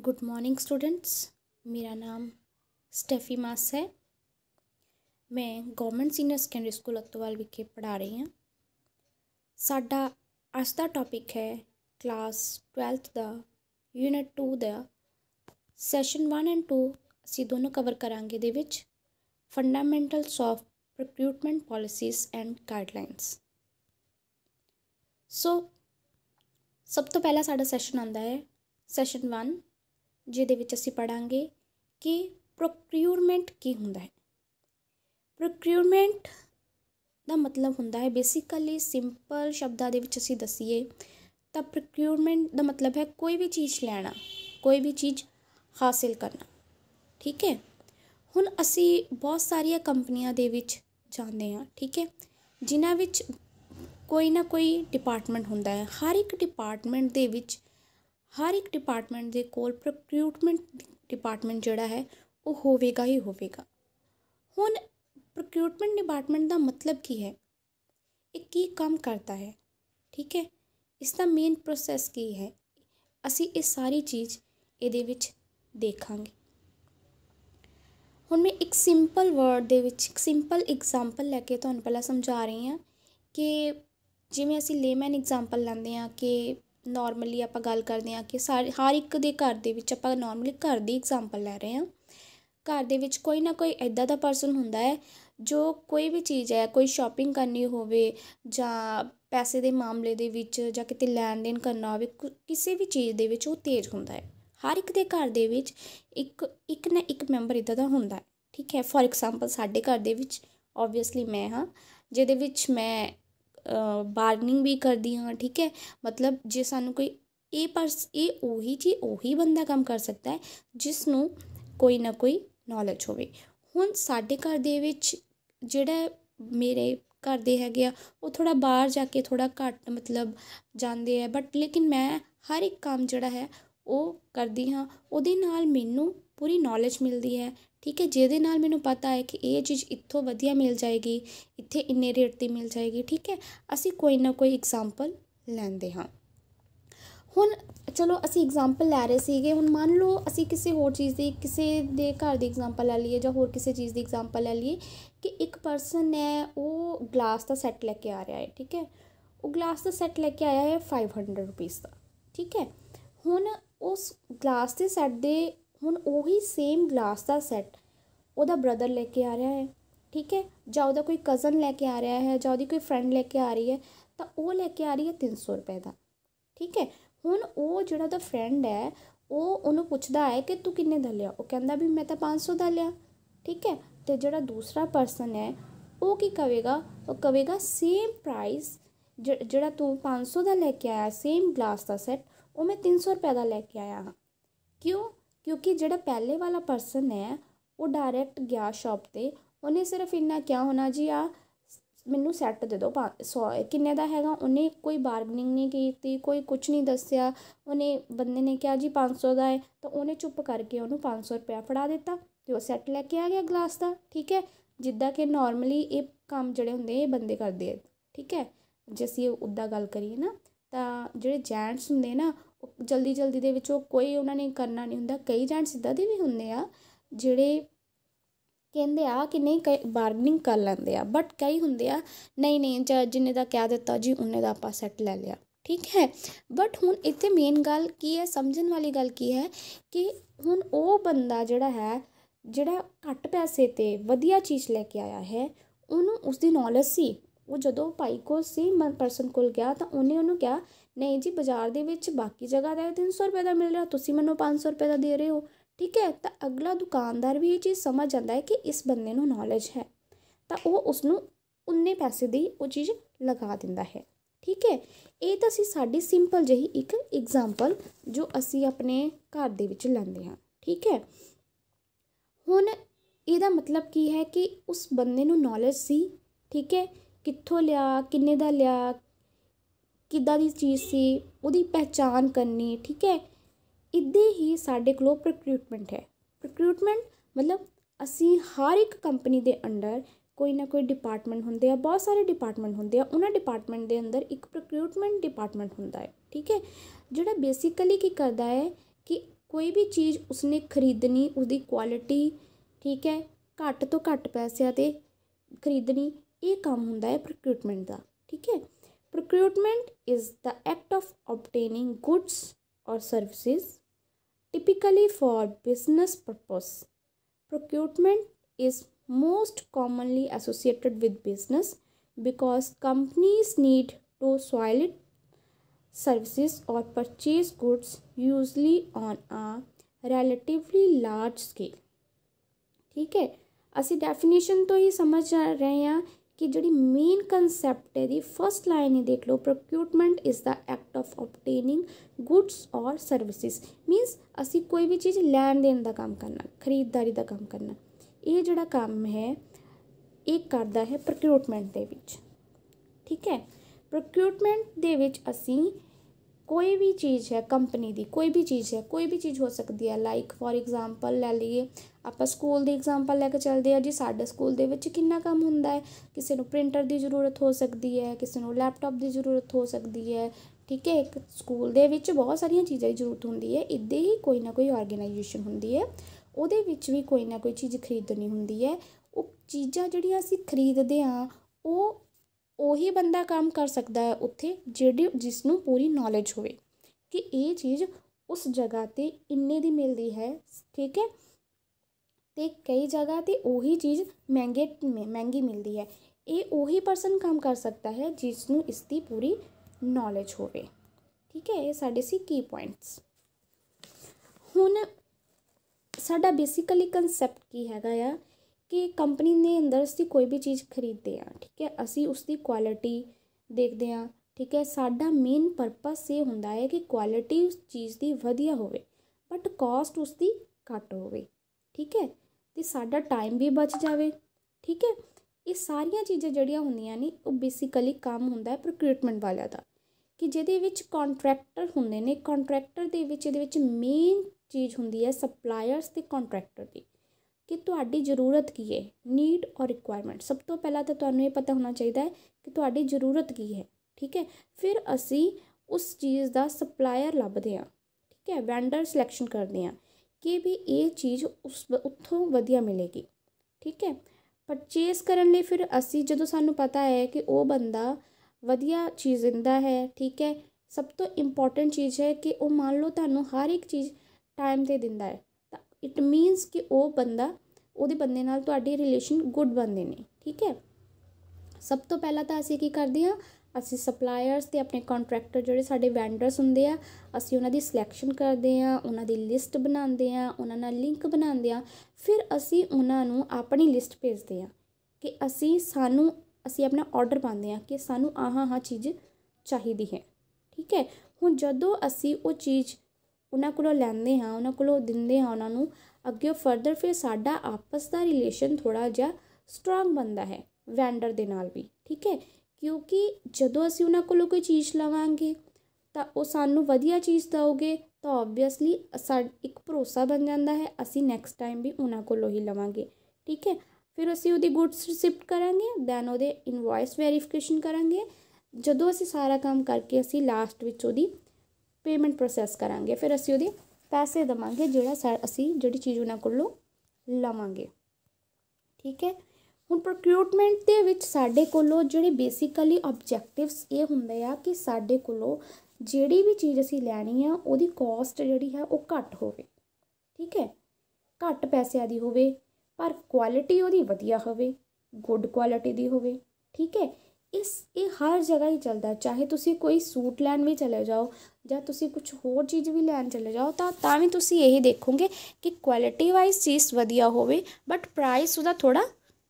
Good morning students ਮੇਰਾ ਨਾਮ Steffi ਮਾਸ ਹੈ ਮੈਂ government senior secondary school Atwal ਵਿਖੇ ਪੜ੍ਹਾ ਰਹੀ ਹਾਂ ਸਾਡਾ ਅੱਜ ਦਾ ਟੌਪਿਕ ਹੈ ਕਲਾਸ 12th ਦਾ ਯੂਨਿਟ 2 ਦਾ ਸੈਸ਼ਨ 1 ਐਂਡ 2 ਅਸੀਂ ਦੋਨੋਂ ਕਵਰ ਕਰਾਂਗੇ ਦੇ ਵਿੱਚ fundamentals of recruitment policies and guidelines so ਸਭ ਤੋਂ ਪਹਿਲਾ ਸਾਡਾ ਸੈਸ਼ਨ ਆਉਂਦਾ ਹੈ ਸੈਸ਼ਨ 1 ਜਿਹਦੇ ਵਿੱਚ ਅਸੀਂ ਪੜਾਂਗੇ ਕਿ ਪ੍ਰੋਕਿਊਰਮੈਂਟ ਕੀ ਹੁੰਦਾ ਹੈ ਪ੍ਰੋਕਿਊਰਮੈਂਟ ਦਾ ਮਤਲਬ ਹੁੰਦਾ ਹੈ ਬੇਸਿਕਲੀ ਸਿੰਪਲ ਸ਼ਬਦਾਂ ਦੇ ਵਿੱਚ ਅਸੀਂ ਦਸੀਏ ਤਾਂ ਪ੍ਰੋਕਿਊਰਮੈਂਟ ਦਾ ਮਤਲਬ ਹੈ ਕੋਈ ਵੀ ਚੀਜ਼ ਲੈਣਾ ਕੋਈ ਵੀ ਚੀਜ਼ ਹਾਸਲ ਕਰਨਾ ਠੀਕ ਹੈ ਹੁਣ ਅਸੀਂ ਬਹੁਤ ਸਾਰੀਆਂ ਕੰਪਨੀਆਂ ਦੇ ਵਿੱਚ ਜਾਂਦੇ ਹਾਂ ਠੀਕ ਹੈ ਜਿਨ੍ਹਾਂ ਵਿੱਚ ਕੋਈ ਨਾ ਕੋਈ ਡਿਪਾਰਟਮੈਂਟ ਹੁੰਦਾ ਹੈ ਹਰ ਇੱਕ ਡਿਪਾਰਟਮੈਂਟ ਦੇ ਵਿੱਚ ਹਰ ਇੱਕ ਡਿਪਾਰਟਮੈਂਟ ਦੇ ਕੋਲ ਪ੍ਰੋਕਿਊਰਮੈਂਟ ਡਿਪਾਰਟਮੈਂਟ ਜਿਹੜਾ ਹੈ ਉਹ ਹੋਵੇਗਾ ਹੀ ਹੋਵੇਗਾ ਹੁਣ ਪ੍ਰੋਕਿਊਰਮੈਂਟ ਡਿਪਾਰਟਮੈਂਟ ਦਾ ਮਤਲਬ ਕੀ ਹੈ ਇਹ ਕੀ ਕੰਮ ਕਰਦਾ ਹੈ ਠੀਕ ਹੈ ਇਸ ਦਾ ਮੇਨ ਪ੍ਰੋਸੈਸ ਕੀ ਹੈ ਅਸੀਂ ਇਹ ਸਾਰੀ ਚੀਜ਼ ਇਹਦੇ ਵਿੱਚ ਦੇਖਾਂਗੇ ਹੁਣ ਮੈਂ ਇੱਕ ਸਿੰਪਲ ਵਰਡ ਦੇ ਵਿੱਚ ਇੱਕ ਸਿੰਪਲ ਐਗਜ਼ਾਮਪਲ ਲੈ ਕੇ ਤੁਹਾਨੂੰ ਪਹਿਲਾਂ ਸਮਝਾ ਰਹੀ ਹਾਂ ਕਿ ਜਿਵੇਂ ਅਸੀਂ ਲੇਮੈਨ ਐਗਜ਼ਾਮਪਲ ਲੈਂਦੇ ਹਾਂ ਕਿ ਨਾਰਮਲੀ ਆਪਾਂ ਗੱਲ ਕਰਦੇ ਹਾਂ ਕਿ ਸਾਰੇ ਹਰ ਇੱਕ ਦੇ ਘਰ ਦੇ ਵਿੱਚ ਆਪਾਂ ਨਾਰਮਲੀ ਘਰ ਦੀ ਐਗਜ਼ਾਮਪਲ ਲੈ ਰਹੇ ਹਾਂ ਘਰ ਦੇ ਵਿੱਚ ਕੋਈ ਨਾ ਕੋਈ ਐਦਾਂ ਦਾ ਪਰਸਨ ਹੁੰਦਾ ਹੈ ਜੋ ਕੋਈ ਵੀ ਚੀਜ਼ ਹੈ ਕੋਈ ਸ਼ਾਪਿੰਗ ਕਰਨੀ ਹੋਵੇ ਜਾਂ ਪੈਸੇ ਦੇ ਮਾਮਲੇ ਦੇ ਵਿੱਚ ਜਾਂ ਕਿਤੇ ਲੈਣ ਦੇਣ ਕਰਨਾ ਹੋਵੇ ਕਿਸੇ ਵੀ ਚੀਜ਼ ਦੇ ਵਿੱਚ ਉਹ ਤੇਜ਼ ਹੁੰਦਾ ਹੈ ਹਰ ਇੱਕ ਦੇ ਘਰ ਦੇ ਵਿੱਚ ਇੱਕ ਇੱਕ ਨਾ ਇੱਕ ਮੈਂਬਰ ਇਦਾਂ ਦਾ ਹੁੰਦਾ ਹੈ ਠੀਕ ਹੈ ਫੋਰ ਐਗਜ਼ਾਮਪਲ ਸਾਡੇ ਘਰ ਦੇ ਵਿੱਚ ਆਬਵੀਅਸਲੀ ਮੈਂ ਹਾਂ ਜਿਹਦੇ ਵਿੱਚ ਮੈਂ ਬਾਰਗਨਿੰਗ ਵੀ ਕਰਦੀ ਹਾਂ ਠੀਕ ਹੈ ਮਤਲਬ ਜੇ ਸਾਨੂੰ ਕੋਈ ਇਹ ਪਰਸ ਇਹ ਉਹੀ ਜੀ ਉਹੀ ਬੰਦਾ ਕੰਮ ਕਰ ਸਕਦਾ ਹੈ ਜਿਸ ਨੂੰ ਕੋਈ ਨਾ ਕੋਈ ਨੌਲੇਜ ਹੋਵੇ ਹੁਣ ਸਾਡੇ ਘਰ ਦੇ ਵਿੱਚ ਜਿਹੜਾ ਮੇਰੇ ਘਰ ਦੇ ਹੈਗੇ ਆ ਉਹ ਥੋੜਾ ਬਾਹਰ ਜਾ ਕੇ ਥੋੜਾ ਘੱਟ ਮਤਲਬ ਜਾਂਦੇ ਆ ਬਟ ਲੇਕਿਨ ਮੈਂ ਹਰ ਇੱਕ ਕੰਮ ਜਿਹੜਾ ਹੈ ਉਹ ਕਰਦੀ ਹਾਂ ਉਹਦੇ ਨਾਲ ਮੈਨੂੰ ਪੂਰੀ ਨੌਲੇਜ ਮਿਲਦੀ ਹੈ ਠੀਕ ਹੈ ਜਿਹਦੇ ਨਾਲ ਮੈਨੂੰ ਪਤਾ ਹੈ ਕਿ ਇਹ ਚੀਜ਼ ਇੱਥੋਂ ਵਧੀਆ ਮਿਲ ਜਾਏਗੀ ਇੱਥੇ ਇੰਨੇ ਰੇਟ ਤੇ ਮਿਲ ਜਾਏਗੀ ਠੀਕ ਹੈ ਅਸੀਂ ਕੋਈ ਨਾ ਕੋਈ ਐਗਜ਼ਾਮਪਲ ਲੈਂਦੇ ਹਾਂ ਹੁਣ ਚਲੋ ਅਸੀਂ ਐਗਜ਼ਾਮਪਲ ਲੈ ਰਹੇ ਸੀਗੇ ਹੁਣ ਮੰਨ ਲਓ ਅਸੀਂ ਕਿਸੇ ਹੋਰ ਚੀਜ਼ ਦੀ ਕਿਸੇ ਦੇ ਘਰ ਦੀ ਐਗਜ਼ਾਮਪਲ ਲੈ ਲਈਏ ਜਾਂ ਹੋਰ ਕਿਸੇ ਚੀਜ਼ ਦੀ ਐਗਜ਼ਾਮਪਲ ਲੈ ਲਈਏ ਕਿ ਇੱਕ ਪਰਸਨ ਹੈ ਉਹ ਗਲਾਸ ਦਾ ਸੈੱਟ ਲੈ ਕੇ ਆ ਰਿਹਾ ਹੈ ਠੀਕ ਹੈ ਉਹ ਗਲਾਸ ਦਾ ਸੈੱਟ ਲੈ ਕੇ ਆਇਆ ਹੈ 500 ਰੁਪਏ ਦਾ ਠੀਕ ਹੈ ਹੁਣ ਉਸ ਗਲਾਸ ਦੇ ਸੈੱਟ ਦੇ ਹੁਣ ਉਹੀ ਸੇਮ ਗਲਾਸ ਦਾ ਸੈੱਟ ਉਹਦਾ ਬ੍ਰਦਰ ਲੈ ਕੇ ਆ ਰਿਹਾ ਹੈ ਠੀਕ ਹੈ ਜਾਂ ਉਹਦਾ ਕੋਈ ਕਜ਼ਨ ਲੈ ਕੇ ਆ ਰਿਹਾ ਹੈ ਜਾਂ ਉਹਦੀ ਕੋਈ ਫਰੈਂਡ ਲੈ ਕੇ ਆ ਰਹੀ ਹੈ ਤਾਂ ਉਹ ਲੈ ਕੇ ਆ ਰਹੀ ਹੈ 300 ਰੁਪਏ ਦਾ ਠੀਕ ਹੈ ਹੁਣ ਉਹ ਜਿਹੜਾ ਉਹਦਾ ਫਰੈਂਡ ਹੈ ਉਹ ਉਹਨੂੰ ਪੁੱਛਦਾ ਹੈ ਕਿ ਤੂੰ ਕਿੰਨੇ ਦਾ ਲਿਆ ਉਹ ਕਹਿੰਦਾ ਵੀ ਮੈਂ ਤਾਂ 500 ਦਾ ਲਿਆ ਠੀਕ ਹੈ ਤੇ ਜਿਹੜਾ ਦੂਸਰਾ ਪਰਸਨ ਹੈ ਉਹ ਕੀ ਕਵੇਗਾ ਉਹ ਕਵੇਗਾ ਸੇਮ ਪ੍ਰਾਈਸ ਜਿਹੜਾ ਤੂੰ 500 ਦਾ ਲੈ ਕੇ ਆਇਆ ਸੇਮ ਗਲਾਸ ਦਾ ਸੈੱਟ ਉਹ ਮੈਂ 300 ਰੁਪਏ ਦਾ ਲੈ ਕੇ ਆਇਆ ਹਾਂ ਕਿਉਂ ਕਿਉਂਕਿ ਜਿਹੜਾ ਪਹਿਲੇ ਵਾਲਾ ਪਰਸਨ ਹੈ ਉਹ ਡਾਇਰੈਕਟ ਗਿਆ ਸ਼ਾਪ ਤੇ ਉਹਨੇ ਸਿਰਫ ਇੰਨਾ ਕਿਹਾ ਹੋਣਾ ਜੀ ਆ ਮੈਨੂੰ ਸੈੱਟ ਦੇ ਦਿਓ ਕਿੰਨੇ ਦਾ ਹੈਗਾ ਉਹਨੇ ਕੋਈ ਬਾਰਗਨਿੰਗ ਨਹੀਂ ਕੀਤੀ ਕੋਈ ਕੁਝ ਨਹੀਂ ਦੱਸਿਆ ਉਹਨੇ ਬੰਦੇ ਨੇ ਕਿਹਾ ਜੀ 500 ਦਾ ਹੈ ਤਾਂ ਉਹਨੇ ਚੁੱਪ ਕਰਕੇ ਉਹਨੂੰ 500 ਰੁਪਇਆ ਫੜਾ ਦਿੱਤਾ ਤੇ ਉਹ ਸੈੱਟ ਲੈ ਕੇ ਆ ਗਿਆ ਗਲਾਸ ਦਾ ਠੀਕ ਹੈ ਜਿੱਦਾਂ ਕਿ ਨਾਰਮਲੀ ਇਹ ਕੰਮ ਜਿਹੜੇ ਹੁੰਦੇ ਇਹ ਬੰਦੇ ਕਰਦੇ ਆ ਠੀਕ ਹੈ ਜੇ ਅਸੀਂ ਉਦਾਂ ਗੱਲ ਕਰੀਏ ਨਾ ਤਾਂ ਜਿਹੜੇ ਜੈਂਟਸ ਹੁੰਦੇ ਨਾ ਜਲਦੀ ਜਲਦੀ ਦੇ ਵਿੱਚ ਉਹ ਕੋਈ ਉਹਨਾਂ ਨੇ ਕਰਨਾ ਨਹੀਂ ਹੁੰਦਾ ਕਈ ਜਾਂ ਸਿੱਧਾ ਦੇ ਵੀ ਹੁੰਦੇ ਆ ਜਿਹੜੇ ਕਹਿੰਦੇ ਆ ਕਿ ਨਹੀਂ ਬਾਰਗਨਿੰਗ ਕਰ ਲੈਂਦੇ ਆ ਬਟ ਕਈ ਹੁੰਦੇ ਆ ਨਹੀਂ ਨਹੀਂ ਜਿੰਨੇ ਦਾ ਕਹਿ ਦਿੱਤਾ ਜੀ ਉਹਨੇ ਦਾ ਆਪਾਂ ਸੈੱਟ ਲੈ ਲਿਆ ਠੀਕ ਹੈ ਬਟ ਹੁਣ ਇੱਥੇ ਮੇਨ ਗੱਲ ਕੀ ਹੈ ਸਮਝਣ ਵਾਲੀ ਗੱਲ ਕੀ ਹੈ ਕਿ ਹੁਣ ਉਹ ਬੰਦਾ ਜਿਹੜਾ ਹੈ ਜਿਹੜਾ ਘੱਟ ਪੈਸੇ ਤੇ ਵਧੀਆ ਚੀਜ਼ ਲੈ ਕੇ ਆਇਆ ਹੈ ਉਹਨੂੰ ਉਸ ਦੀ ਨੌਲੇਜ ਸੀ ਉਹ ਜਦੋਂ ਭਾਈ ਕੋਲ ਸੀ ਪਰਸਨ ਕੋਲ ਗਿਆ ਤਾਂ ਉਹਨੇ ਉਹਨੂੰ ਕਿਹਾ ਨਹੀਂ ਜੀ ਬਾਜ਼ਾਰ ਦੇ ਵਿੱਚ ਬਾਕੀ ਜਗ੍ਹਾ ਦਾ 300 ਰੁਪਏ ਦਾ ਮਿਲ ਰਿਹਾ ਤੁਸੀਂ ਮੈਨੂੰ 500 ਰੁਪਏ ਦਾ ਦੇ ਰਹੇ ਹੋ ਠੀਕ ਹੈ ਤਾਂ ਅਗਲਾ ਦੁਕਾਨਦਾਰ ਵੀ ਇਹ ਚੀਜ਼ ਸਮਝ ਜਾਂਦਾ ਹੈ ਕਿ ਇਸ ਬੰਦੇ ਨੂੰ ਨੌਲੇਜ ਹੈ ਤਾਂ ਉਹ ਉਸ ਨੂੰ ਉਨੇ ਪੈਸੇ ਦੀ ਉਹ ਚੀਜ਼ ਲਗਾ ਦਿੰਦਾ ਹੈ ਠੀਕ ਹੈ ਇਹ ਤਾਂ ਸੀ ਸਾਡੀ ਸਿੰਪਲ ਜਹੀ ਇੱਕ ਐਗਜ਼ਾਮਪਲ ਜੋ ਅਸੀਂ ਆਪਣੇ ਘਰ ਦੇ ਵਿੱਚ ਲੈਂਦੇ ਹਾਂ ਠੀਕ ਹੈ ਹੁਣ ਇਹਦਾ ਮਤਲਬ ਕੀ ਹੈ ਕਿ ਉਸ ਬੰਦੇ ਨੂੰ ਨੌਲੇਜ ਸੀ ਠੀਕ ਹੈ ਕਿੱਥੋਂ ਲਿਆ ਕਿੰਨੇ ਦਾ ਲਿਆ ਕਿੱਦਾਂ ਦੀ ਚੀਜ਼ ਸੀ ਉਹਦੀ ਪਹਿਚਾਨ ਕਰਨੀ ਠੀਕ ਹੈ ਇੱਦਾਂ ਹੀ ਸਾਡੇ ਕੋਲ ਪ੍ਰਕਰੂਟਮੈਂਟ ਹੈ ਪ੍ਰਕਰੂਟਮੈਂਟ ਮਤਲਬ ਅਸੀਂ ਹਰ ਇੱਕ ਕੰਪਨੀ ਦੇ ਅੰਡਰ ਕੋਈ ਨਾ ਕੋਈ ਡਿਪਾਰਟਮੈਂਟ ਹੁੰਦੇ ਆ ਬਹੁਤ ਸਾਰੇ ਡਿਪਾਰਟਮੈਂਟ ਹੁੰਦੇ ਆ ਉਹਨਾਂ ਡਿਪਾਰਟਮੈਂਟ ਦੇ ਅੰਦਰ ਇੱਕ ਪ੍ਰੋਕਿਊਟਮੈਂਟ ਡਿਪਾਰਟਮੈਂਟ ਹੁੰਦਾ ਹੈ ਠੀਕ ਹੈ ਜਿਹੜਾ ਬੇਸਿਕਲੀ ਕੀ ਕਰਦਾ ਹੈ ਕਿ ਕੋਈ ਵੀ ਚੀਜ਼ ਉਸਨੇ ਖਰੀਦਣੀ ਉਹਦੀ ਕੁਆਲਿਟੀ ਠੀਕ ਹੈ ਘੱਟ ਤੋਂ ਘੱਟ ਪੈਸਿਆਂ ਤੇ ਖਰੀਦਣੀ ਇਹ ਕੰਮ ਹੁੰਦਾ ਹੈ ਪ੍ਰੋਕਿਊਟਮੈਂਟ ਦਾ ਠੀਕ ਹੈ Procurement is the act of obtaining goods or services, typically for business purpose. Procurement is most commonly associated with business because companies need to solicit services or purchase goods usually on a relatively large scale ठीक है असि definition तो ही समझ रहे हैं ਕਿ ਜਿਹੜੀ main concept ਹੈ ਦੀ ਫਰਸਟ ਲਾਈਨ ਹੀ ਦੇਖ ਲਓ procurement is the act of obtaining goods or services means ਅਸੀਂ ਕੋਈ ਵੀ ਚੀਜ਼ ਲੈਣ ਦੇਣ ਦਾ ਕੰਮ ਕਰਨਾ ਖਰੀਦਦਾਰੀ ਦਾ ਕੰਮ ਕਰਨਾ ਇਹ ਜਿਹੜਾ ਕੰਮ ਹੈ ਇਹ ਕਰਦਾ ਹੈ ਪ੍ਰੋਕਿਊਰਮੈਂਟ ਦੇ ਵਿੱਚ ਠੀਕ ਹੈ ਪ੍ਰੋਕਿਊਰਮੈਂਟ ਦੇ ਵਿੱਚ ਅਸੀਂ ਕੋਈ ਵੀ ਚੀਜ਼ ਹੈ ਕੰਪਨੀ ਦੀ ਕੋਈ ਵੀ ਚੀਜ਼ ਹੈ ਕੋਈ ਵੀ ਚੀਜ਼ ਹੋ ਸਕਦੀ ਹੈ ਲਾਈਕ ਫੋਰ ਐਗਜ਼ਾਮਪਲ ਲੈ ਲਈਏ ਆਪਾਂ ਸਕੂਲ ਦੀ ਐਗਜ਼ਾਮਪਲ ਲੈ ਕੇ ਚੱਲਦੇ ਆ ਜੀ ਸਾਡੇ ਸਕੂਲ ਦੇ ਵਿੱਚ ਕਿੰਨਾ ਕੰਮ ਹੁੰਦਾ ਹੈ ਕਿਸੇ ਨੂੰ ਪ੍ਰਿੰਟਰ ਦੀ ਜ਼ਰੂਰਤ ਹੋ ਸਕਦੀ ਹੈ ਕਿਸੇ ਨੂੰ ਲੈਪਟਾਪ ਦੀ ਜ਼ਰੂਰਤ ਹੋ ਸਕਦੀ ਹੈ ਠੀਕ ਹੈ ਇੱਕ ਸਕੂਲ ਦੇ ਵਿੱਚ ਬਹੁਤ ਸਾਰੀਆਂ ਚੀਜ਼ਾਂ ਦੀ ਜ਼ਰੂਰਤ ਹੁੰਦੀ ਹੈ ਇੱਦਾਂ ਹੀ ਕੋਈ ਨਾ ਕੋਈ ਆਰਗੇਨਾਈਜੇਸ਼ਨ ਹੁੰਦੀ ਹੈ ਉਹਦੇ ਵਿੱਚ ਵੀ ਕੋਈ ਨਾ ਕੋਈ ਚੀਜ਼ ਖਰੀਦਣੀ ਹੁੰਦੀ ਹੈ ਉਹ ਚੀਜ਼ਾਂ ਜਿਹੜੀਆਂ ਅਸੀਂ ਖਰੀਦਦੇ ਆ ਉਹ ਉਹੀ ਬੰਦਾ ਕੰਮ ਕਰ ਸਕਦਾ ਹੈ ਉੱਥੇ ਜਿਹੜੀ ਜਿਸ ਨੂੰ ਪੂਰੀ ਨੌਲੇਜ ਹੋਵੇ ਕਿ ਇਹ ਚੀਜ਼ ਉਸ ਜਗ੍ਹਾ 'ਤੇ ਇੰਨੇ ਦੀ ਮਿਲਦੀ ਹੈ ਠੀਕ ਹੈ ਅਤੇ ਕਈ ਜਗ੍ਹਾ 'ਤੇ ਉਹੀ ਚੀਜ਼ ਮਹਿੰਗੇ ਮਹਿੰਗੀ ਮਿਲਦੀ ਹੈ ਇਹ ਉਹੀ ਪਰਸਨ ਕੰਮ ਕਰ ਸਕਦਾ ਹੈ ਜਿਸ ਨੂੰ ਇਸ ਦੀ ਪੂਰੀ ਨੌਲੇਜ ਹੋਵੇ ਠੀਕ ਹੈ ਇਹ ਸਾਡੇ ਸੀ ਕੀ ਪੁਆਇੰਟਸ ਹੁਣ ਸਾਡਾ ਬੇਸਿਕਲੀ ਕਨਸੈਪਟ ਕੀ ਹੈਗਾ ਆ ਕਿ ਕੰਪਨੀ ਦੇ ਅੰਦਰ ਅਸੀਂ ਕੋਈ ਵੀ ਚੀਜ਼ ਖਰੀਦਦੇ ਆ ਠੀਕ ਹੈ ਅਸੀਂ ਉਸ ਦੀ ਕੁਆਲਿਟੀ ਦੇਖਦੇ ਆ ਠੀਕ ਹੈ ਸਾਡਾ ਮੇਨ ਪਰਪਸ ਇਹ ਹੁੰਦਾ ਹੈ ਕਿ ਕੁਆਲਿਟੀ ਉਸ ਚੀਜ਼ ਦੀ ਵਧੀਆ ਹੋਵੇ ਬਟ ਕਾਸਟ ਉਸ ਦੀ ਘੱਟ ਹੋਵੇ ਠੀਕ ਹੈ ਤੇ ਸਾਡਾ ਟਾਈਮ ਵੀ ਬਚ ਜਾਵੇ ਠੀਕ ਹੈ ਇਹ ਸਾਰੀਆਂ ਚੀਜ਼ਾਂ ਜਿਹੜੀਆਂ ਹੁੰਦੀਆਂ ਨੇ ਉਹ ਬੇਸਿਕਲੀ ਕੰਮ ਹੁੰਦਾ ਹੈ ਪ੍ਰੋਕਿਊਟਮੈਂਟ ਵਾਲਿਆਂ ਦਾ ਕਿ ਜਿਹਦੇ ਵਿੱਚ ਕੰਟਰੈਕਟਰ ਹੁੰਦੇ ਨੇ ਕੰਟਰੈਕਟਰ ਦੇ ਵਿੱਚ ਇਹਦੇ ਵਿੱਚ ਮੇਨ ਚੀਜ਼ ਹੁੰਦੀ ਹੈ ਸਪਲਾਇਰਸ ਤੇ ਕੰਟਰੈਕਟਰ ਦੀ कि थोड़ी जरूरत की है नीड और रिक्वायरमेंट सब तो पहला तो तुम्हें यह पता होना चाहिए कि थोड़ी जरूरत की है ठीक है फिर असी उस चीज़ का सप्लायर लभद ठीक है वेंडर सिलैक्शन करते हैं कि भी ये चीज़ उस उतों वधिया मिलेगी ठीक है परचेज कर फिर असी जो सू पता है कि वह बंदा वधिया चीज़ दिता है ठीक है सब तो इंपोर्टेंट चीज़ है कि वह मान लो थानू हर एक चीज़ टाइम से दिता है इट मीनस कि वह बंदा ਉਹਦੇ ਬੰਦੇ ਨਾਲ ਤੁਹਾਡੇ ਰਿਲੇਸ਼ਨ ਗੁੱਡ ਬਣਦੇ ਨੇ ਠੀਕ ਹੈ ਸਭ ਤੋਂ ਪਹਿਲਾਂ ਤਾਂ ਅਸੀਂ ਕੀ ਕਰਦੇ ਆ ਅਸੀਂ ਸਪਲਾਇਰਸ ਤੇ ਆਪਣੇ ਕੰਟਰੈਕਟਰ ਜਿਹੜੇ ਸਾਡੇ ਵੈਂਡਰਸ ਹੁੰਦੇ ਆ ਅਸੀਂ ਉਹਨਾਂ ਦੀ ਸਿਲੈਕਸ਼ਨ ਕਰਦੇ ਆ ਉਹਨਾਂ ਦੀ ਲਿਸਟ ਬਣਾਉਂਦੇ ਆ ਉਹਨਾਂ ਨਾਲ ਲਿੰਕ ਬਣਾਉਂਦੇ ਆ ਫਿਰ ਅਸੀਂ ਉਹਨਾਂ ਨੂੰ ਆਪਣੀ ਲਿਸਟ ਭੇਜਦੇ ਆ ਕਿ ਅਸੀਂ ਸਾਨੂੰ ਅਸੀਂ ਆਪਣਾ ਆਰਡਰ ਪਾਉਂਦੇ ਆ ਕਿ ਸਾਨੂੰ ਆਹਾਂ ਹਾਂ ਚੀਜ਼ ਚਾਹੀਦੀ ਹੈ ਠੀਕ ਹੈ ਹੁਣ ਜਦੋਂ ਅਸੀਂ ਉਹ ਚੀਜ਼ ਉਹਨਾਂ ਕੋਲੋਂ ਲੈਂਦੇ ਹਾਂ ਉਹਨਾਂ ਕੋਲੋਂ ਦਿੰਦੇ ਹਾਂ ਉਹਨਾਂ ਨੂੰ ਅੱਗੇ ਫਰਦਰ ਫਿਰ ਸਾਡਾ ਆਪਸ ਦਾ ਰਿਲੇਸ਼ਨ ਥੋੜਾ ਜਿਹਾ ਸਟਰੋਂਗ ਬੰਦਾ ਹੈ ਵੈਂਡਰ ਦੇ ਨਾਲ ਵੀ ਠੀਕ ਹੈ ਕਿਉਂਕਿ ਜਦੋਂ ਅਸੀਂ ਉਹਨਾਂ ਕੋਲੋਂ ਕੋਈ ਚੀਜ਼ ਲਵਾਂਗੇ ਤਾਂ ਉਹ ਸਾਨੂੰ ਵਧੀਆ ਚੀਜ਼ ਦੋਗੇ ਤਾਂ ਆਬਵੀਅਸਲੀ ਸਾਡਾ ਇੱਕ ਭਰੋਸਾ ਬਣ ਜਾਂਦਾ ਹੈ ਅਸੀਂ ਨੈਕਸਟ ਟਾਈਮ ਵੀ ਉਹਨਾਂ ਕੋਲੋਂ ਹੀ ਲਵਾਂਗੇ ਠੀਕ ਹੈ ਫਿਰ ਅਸੀਂ ਉਹਦੀ ਗੁੱਡਸ ਰਿਸਿਪਟ ਕਰਾਂਗੇ ਦੈਨ ਉਹਦੇ ਇਨਵੌਇਸ ਵੈਰੀਫਿਕੇਸ਼ਨ ਕਰਾਂਗੇ ਜਦੋਂ ਅਸੀਂ ਸਾਰਾ ਕੰਮ ਕਰਕੇ ਅਸੀਂ ਲਾਸਟ ਵਿੱਚ ਉਹਦੀ ਪੇਮੈਂਟ ਪ੍ਰੋਸੈਸ ਕਰਾਂਗੇ ਫਿਰ ਅਸੀਂ ਉਹਦੀ ਪੈਸੇ ਦਵਾਂਗੇ ਜਿਹੜਾ ਅਸੀਂ ਜਿਹੜੀ ਚੀਜ਼ ਉਹਨਾਂ ਕੋਲੋਂ ਲਵਾਂਗੇ ਠੀਕ ਹੈ ਹੁਣ ਪ੍ਰੋਕਿਊਰਮੈਂਟ ਦੇ ਵਿੱਚ ਸਾਡੇ ਕੋਲੋਂ ਜਿਹੜੇ ਬੇਸਿਕਲੀ ਆਬਜੈਕਟਿਵਸ ਇਹ ਹੁੰਦੇ ਆ ਕਿ ਸਾਡੇ ਕੋਲੋਂ ਜਿਹੜੀ ਵੀ ਚੀਜ਼ ਅਸੀਂ ਲੈਣੀ ਆ ਉਹਦੀ ਕਾਸਟ ਜਿਹੜੀ ਹੈ ਉਹ ਘੱਟ ਹੋਵੇ ਠੀਕ ਹੈ ਘੱਟ ਪੈਸਿਆਂ ਦੀ ਹੋਵੇ ਪਰ ਕੁਆਲਿਟੀ ਉਹਦੀ ਵਧੀਆ ਹੋਵੇ ਗੁੱਡ ਕੁਆਲਿਟੀ ਦੀ ਹੋਵੇ ਠੀਕ ਹੈ ਇਸ ਇਹ ਹਰ ਜਗ੍ਹਾ ਹੀ ਚੱਲਦਾ ਚਾਹੇ ਤੁਸੀਂ ਕੋਈ ਸੂਟ ਲੈਣ ਵੀ ਚਲੇ ਜਾਓ ਜਾਂ ਤੁਸੀਂ ਕੁਝ ਹੋਰ ਚੀਜ਼ ਵੀ ਲੈਣ ਚਲੇ ਜਾਓ ਤਾਂ ਤਾਂ ਵੀ ਤੁਸੀਂ ਇਹੀ ਦੇਖੋਗੇ ਕਿ ਕੁਆਲਿਟੀ ਵਾਈਜ਼ ਚੀਜ਼ ਵਧੀਆ ਹੋਵੇ ਬਟ ਪ੍ਰਾਈਸ ਉਹਦਾ ਥੋੜਾ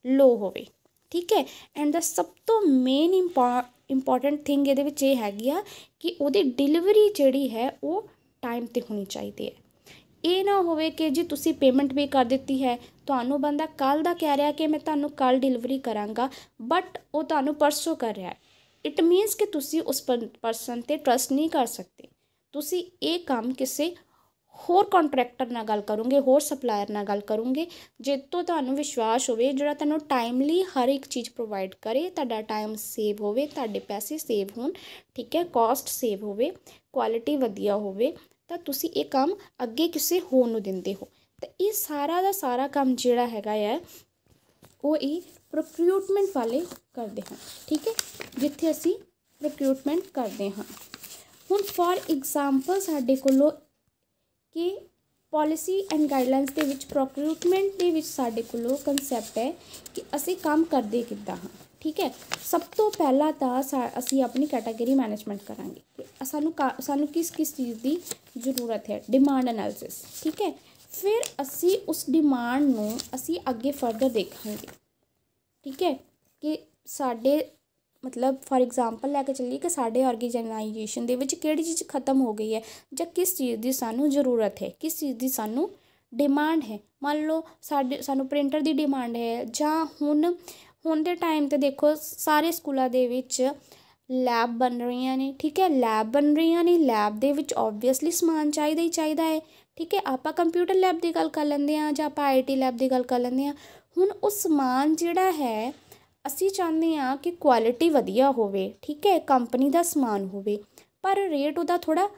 ਲੋ ਹੋਵੇ ਠੀਕ ਹੈ ਐਂਡ ਦਾ ਸਭ ਤੋਂ ਮੇਨ ਇੰਪੋਰਟੈਂਟ ਥਿੰਗ ਇਹਦੇ ਵਿੱਚ ਇਹ ਹੈਗੀ ਆ ਕਿ ਉਹਦੀ ਡਿਲੀਵਰੀ ਜਿਹੜੀ ਹੈ ਉਹ ਟਾਈਮ ਤੇ ਹੋਣੀ ਚਾਹੀਦੀ ਹੈ ਇਹ ਨਾ ਹੋਵੇ ਕਿ ਜੀ ਤੁਸੀਂ ਪੇਮੈਂਟ ਵੀ ਕਰ ਦਿੱਤੀ ਹੈ ਤੁਹਾਨੂੰ ਬੰਦਾ ਕੱਲ ਦਾ ਕਹਿ ਰਿਹਾ ਕਿ ਮੈਂ ਤੁਹਾਨੂੰ ਕੱਲ ਡਿਲੀਵਰੀ ਕਰਾਂਗਾ ਬਟ ਉਹ ਤੁਹਾਨੂੰ ਪਰਸੋ ਕਰ ਰਿਹਾ ਇਟ ਮੀਨਸ ਕਿ ਤੁਸੀਂ ਉਸ ਪਰਸਨ ਤੇ ਟਰਸਟ ਨਹੀਂ ਕਰ ਸਕਦੇ ਤੁਸੀਂ ਇਹ ਕੰਮ ਕਿਸੇ ਹੋਰ ਕੰਟਰੈਕਟਰ ਨਾਲ ਗੱਲ ਕਰੋਗੇ ਹੋਰ ਸਪਲਾਇਰ ਨਾਲ ਗੱਲ ਕਰੋਗੇ ਜਿਸ ਤੋਂ ਤੁਹਾਨੂੰ ਵਿਸ਼ਵਾਸ ਹੋਵੇ ਜਿਹੜਾ ਤੁਹਾਨੂੰ ਟਾਈਮਲੀ ਹਰ ਇੱਕ ਚੀਜ਼ ਪ੍ਰੋਵਾਈਡ ਕਰੇ ਤੁਹਾਡਾ ਟਾਈਮ ਸੇਵ ਹੋਵੇ ਤੁਹਾਡੇ ਪੈਸੇ ਸੇਵ ਹੋਣ ਠੀਕ ਹੈ ਕਾਸਟ ਸੇਵ ਹੋਵੇ ਕੁਆਲਿਟੀ ਵਧੀਆ ਹੋਵੇ ਤਾਂ ਤੁਸੀਂ ਇਹ ਕੰਮ ਅੱਗੇ ਕਿਸੇ ਹੋਰ ਨੂੰ ਦਿੰਦੇ ਹੋ ਤੇ ਇਹ ਸਾਰਾ ਦਾ ਸਾਰਾ ਕੰਮ ਜਿਹੜਾ ਹੈਗਾ ਹੈ ਉਹ ਇਹ ਪ੍ਰੋਕਿਊਰਮੈਂਟ ਵਾਲੇ ਕਰਦੇ ਹਨ ਠੀਕ ਹੈ ਜਿੱਥੇ ਅਸੀਂ ਪ੍ਰੋਕਿਊਰਮੈਂਟ ਕਰਦੇ ਹਾਂ ਹੁਣ ਫॉर ਐਗਜ਼ਾਮਪਲ ਸਾਡੇ ਕੋਲੋਂ ਕਿ ਪਾਲਿਸੀ ਐਂਡ ਗਾਈਡਲਾਈਨਸ ਦੇ ਵਿੱਚ ਪ੍ਰੋਕਿਊਰਮੈਂਟ ਦੇ ਵਿੱਚ ਸਾਡੇ ਕੋਲੋਂ ਕਨਸੈਪਟ ਹੈ ਕਿ ਅਸੀਂ ਕੰਮ ਕਰਦੇ ਕਿੱਦਾਂ ਹਾਂ ਠੀਕ ਹੈ ਸਭ ਤੋਂ ਪਹਿਲਾਂ ਤਾਂ ਅਸੀਂ ਆਪਣੀ ਕੈਟਾਗਰੀ ਮੈਨੇਜਮੈਂਟ ਕਰਾਂਗੇ ਕਿ ਸਾਨੂੰ ਸਾਨੂੰ ਕਿਸ ਕਿਸ ਚੀਜ਼ ਦੀ ਜ਼ਰੂਰਤ ਹੈ ਡਿਮਾਂਡ ਅਨਾਲਿਸਿਸ ਠੀਕ ਹੈ ਫਿਰ ਅਸੀਂ ਉਸ ਡਿਮਾਂਡ ਨੂੰ ਅਸੀਂ ਅੱਗੇ ਫਰਦਰ ਦੇਖਾਂਗੇ ਠੀਕ ਹੈ ਕਿ ਸਾਡੇ ਮਤਲਬ ਫਾਰ ਐਗਜ਼ਾਮਪਲ ਲੈ ਕੇ ਚੱਲੀਏ ਕਿ ਸਾਡੇ ਆਰਗੇਨਾਈਜੇਸ਼ਨ ਦੇ ਵਿੱਚ ਕਿਹੜੀ ਚੀਜ਼ ਖਤਮ ਹੋ ਗਈ ਹੈ ਜਾਂ ਕਿਸ ਚੀਜ਼ ਦੀ ਸਾਨੂੰ ਜ਼ਰੂਰਤ ਹੈ ਕਿਸ ਚੀਜ਼ ਦੀ ਸਾਨੂੰ ਡਿਮਾਂਡ ਹੈ ਮੰਨ ਲਓ ਸਾਡੇ ਸਾਨੂੰ ਪ੍ਰਿੰਟਰ ਦੀ ਡਿਮਾਂਡ ਹੈ ਜਾਂ ਹੁਣ ਹੁਣ ਦੇ ਟਾਈਮ ਤੇ ਦੇਖੋ ਸਾਰੇ ਸਕੂਲਾਂ ਦੇ ਵਿੱਚ ਲੈਬ ਬਣ ਰਹੀਆਂ ਨੇ ਠੀਕ ਹੈ ਲੈਬ ਬਣ ਰਹੀਆਂ ਨੇ ਲੈਬ ਦੇ ਵਿੱਚ ਆਬਵੀਅਸਲੀ ਸਮਾਨ ਚਾਹੀਦਾ ਹੀ ਚਾਹੀਦਾ ਹੈ ਠੀਕ ਹੈ ਆਪਾਂ ਕੰਪਿਊਟਰ ਲੈਬ ਦੀ ਗੱਲ ਕਰ ਲੈਂਦੇ ਆ ਜਾਂ ਆਪਾਂ ਆਈਟੀ ਲੈਬ ਦੀ ਗੱਲ ਕਰ ਲੈਂਦੇ ਆ ਹੁਣ ਉਹ ਸਮਾਨ ਜਿਹੜਾ ਹੈ ਅਸੀਂ ਚਾਹੁੰਦੇ ਆ ਕਿ ਕੁਆਲਿਟੀ ਵਧੀਆ ਹੋਵੇ ਠੀਕ ਹੈ ਕੰਪਨੀ ਦਾ ਸਮਾਨ ਹੋਵੇ ਪਰ ਰੇਟ ਉਹਦਾ ਥੋੜਾ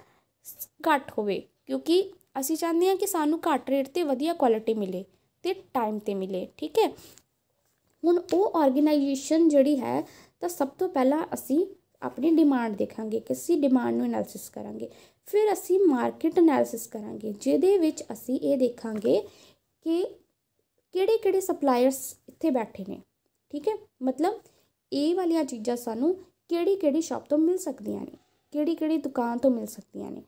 ਘੱਟ ਹੋਵੇ ਕਿਉਂਕਿ ਅਸੀਂ ਚਾਹੁੰਦੇ ਆ ਕਿ ਸਾਨੂੰ ਘੱਟ ਰੇਟ ਤੇ ਵਧੀਆ ਕੁਆਲਿਟੀ ਮਿਲੇ ਤੇ ਟਾਈਮ ਤੇ ਮਿਲੇ ਠੀਕ ਹੈ ਹੁਣ ਉਹ ਆਰਗੇਨਾਈਜੇਸ਼ਨ ਜਿਹੜੀ ਹੈ ਤਾਂ ਸਭ ਤੋਂ ਪਹਿਲਾਂ ਅਸੀਂ ਆਪਣੀ ਡਿਮਾਂਡ ਦੇਖਾਂਗੇ ਕਿ ਅਸੀਂ ਡਿਮਾਂਡ ਨੂੰ ਐਨਾਲਿਸਿਸ ਕਰਾਂਗੇ ਫਿਰ ਅਸੀਂ ਮਾਰਕੀਟ ਅਨਾਲਿਸਿਸ ਕਰਾਂਗੇ ਜਿਹਦੇ ਵਿੱਚ ਅਸੀਂ ਇਹ ਦੇਖਾਂਗੇ ਕਿ ਕਿਹੜੇ ਕਿਹੜੇ ਸਪਲਾਇਰਸ ਇੱਥੇ ਬੈਠੇ ਨੇ ਠੀਕ ਹੈ ਮਤਲਬ ਇਹ ਵਾਲੀਆਂ ਚੀਜ਼ਾਂ ਸਾਨੂੰ ਕਿਹੜੀ ਕਿਹੜੀ ਸ਼ਾਪ ਤੋਂ ਮਿਲ ਸਕਦੀਆਂ ਨੇ ਕਿਹੜੀ ਕਿਹੜੀ ਦੁਕਾਨ ਤੋਂ ਮਿਲ ਸਕਦੀਆਂ ਨੇ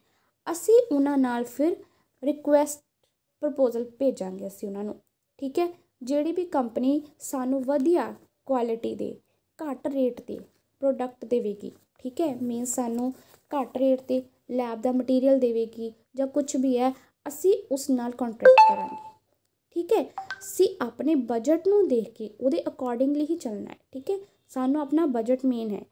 ਅਸੀਂ ਉਹਨਾਂ ਨਾਲ ਫਿਰ ਰਿਕੁਐਸਟ ਪ੍ਰਪੋਜ਼ਲ ਭੇਜਾਂਗੇ ਅਸੀਂ ਉਹਨਾਂ ਨੂੰ ਠੀਕ ਹੈ ਜਿਹੜੀ ਵੀ ਕੰਪਨੀ ਸਾਨੂੰ ਵਧੀਆ ਕੁਆਲਿਟੀ ਦੇ ਘੱਟ ਰੇਟ ਤੇ ਪ੍ਰੋਡਕਟ ਦੇਵੇਗੀ ਠੀਕ ਹੈ ਮੀਨ ਸਾਨੂੰ ਘੱਟ ਰੇਟ ਤੇ ਲੈਬ ਦਾ ਮਟੀਰੀਅਲ ਦੇਵੇਗੀ ਜਾਂ ਕੁਝ ਵੀ ਹੈ ਅਸੀਂ ਉਸ ਨਾਲ ਕੰਟਰੈਕਟ ਕਰਾਂਗੇ ਠੀਕ ਹੈ ਸੀ ਆਪਣੇ ਬਜਟ ਨੂੰ ਦੇਖ ਕੇ ਉਹਦੇ ਅਕੋਰਡਿੰਗਲੀ ਹੀ ਚੱਲਣਾ ਹੈ ਠੀਕ ਹੈ ਸਾਨੂੰ ਆਪਣਾ ਬਜਟ ਮੇਨ ਹੈ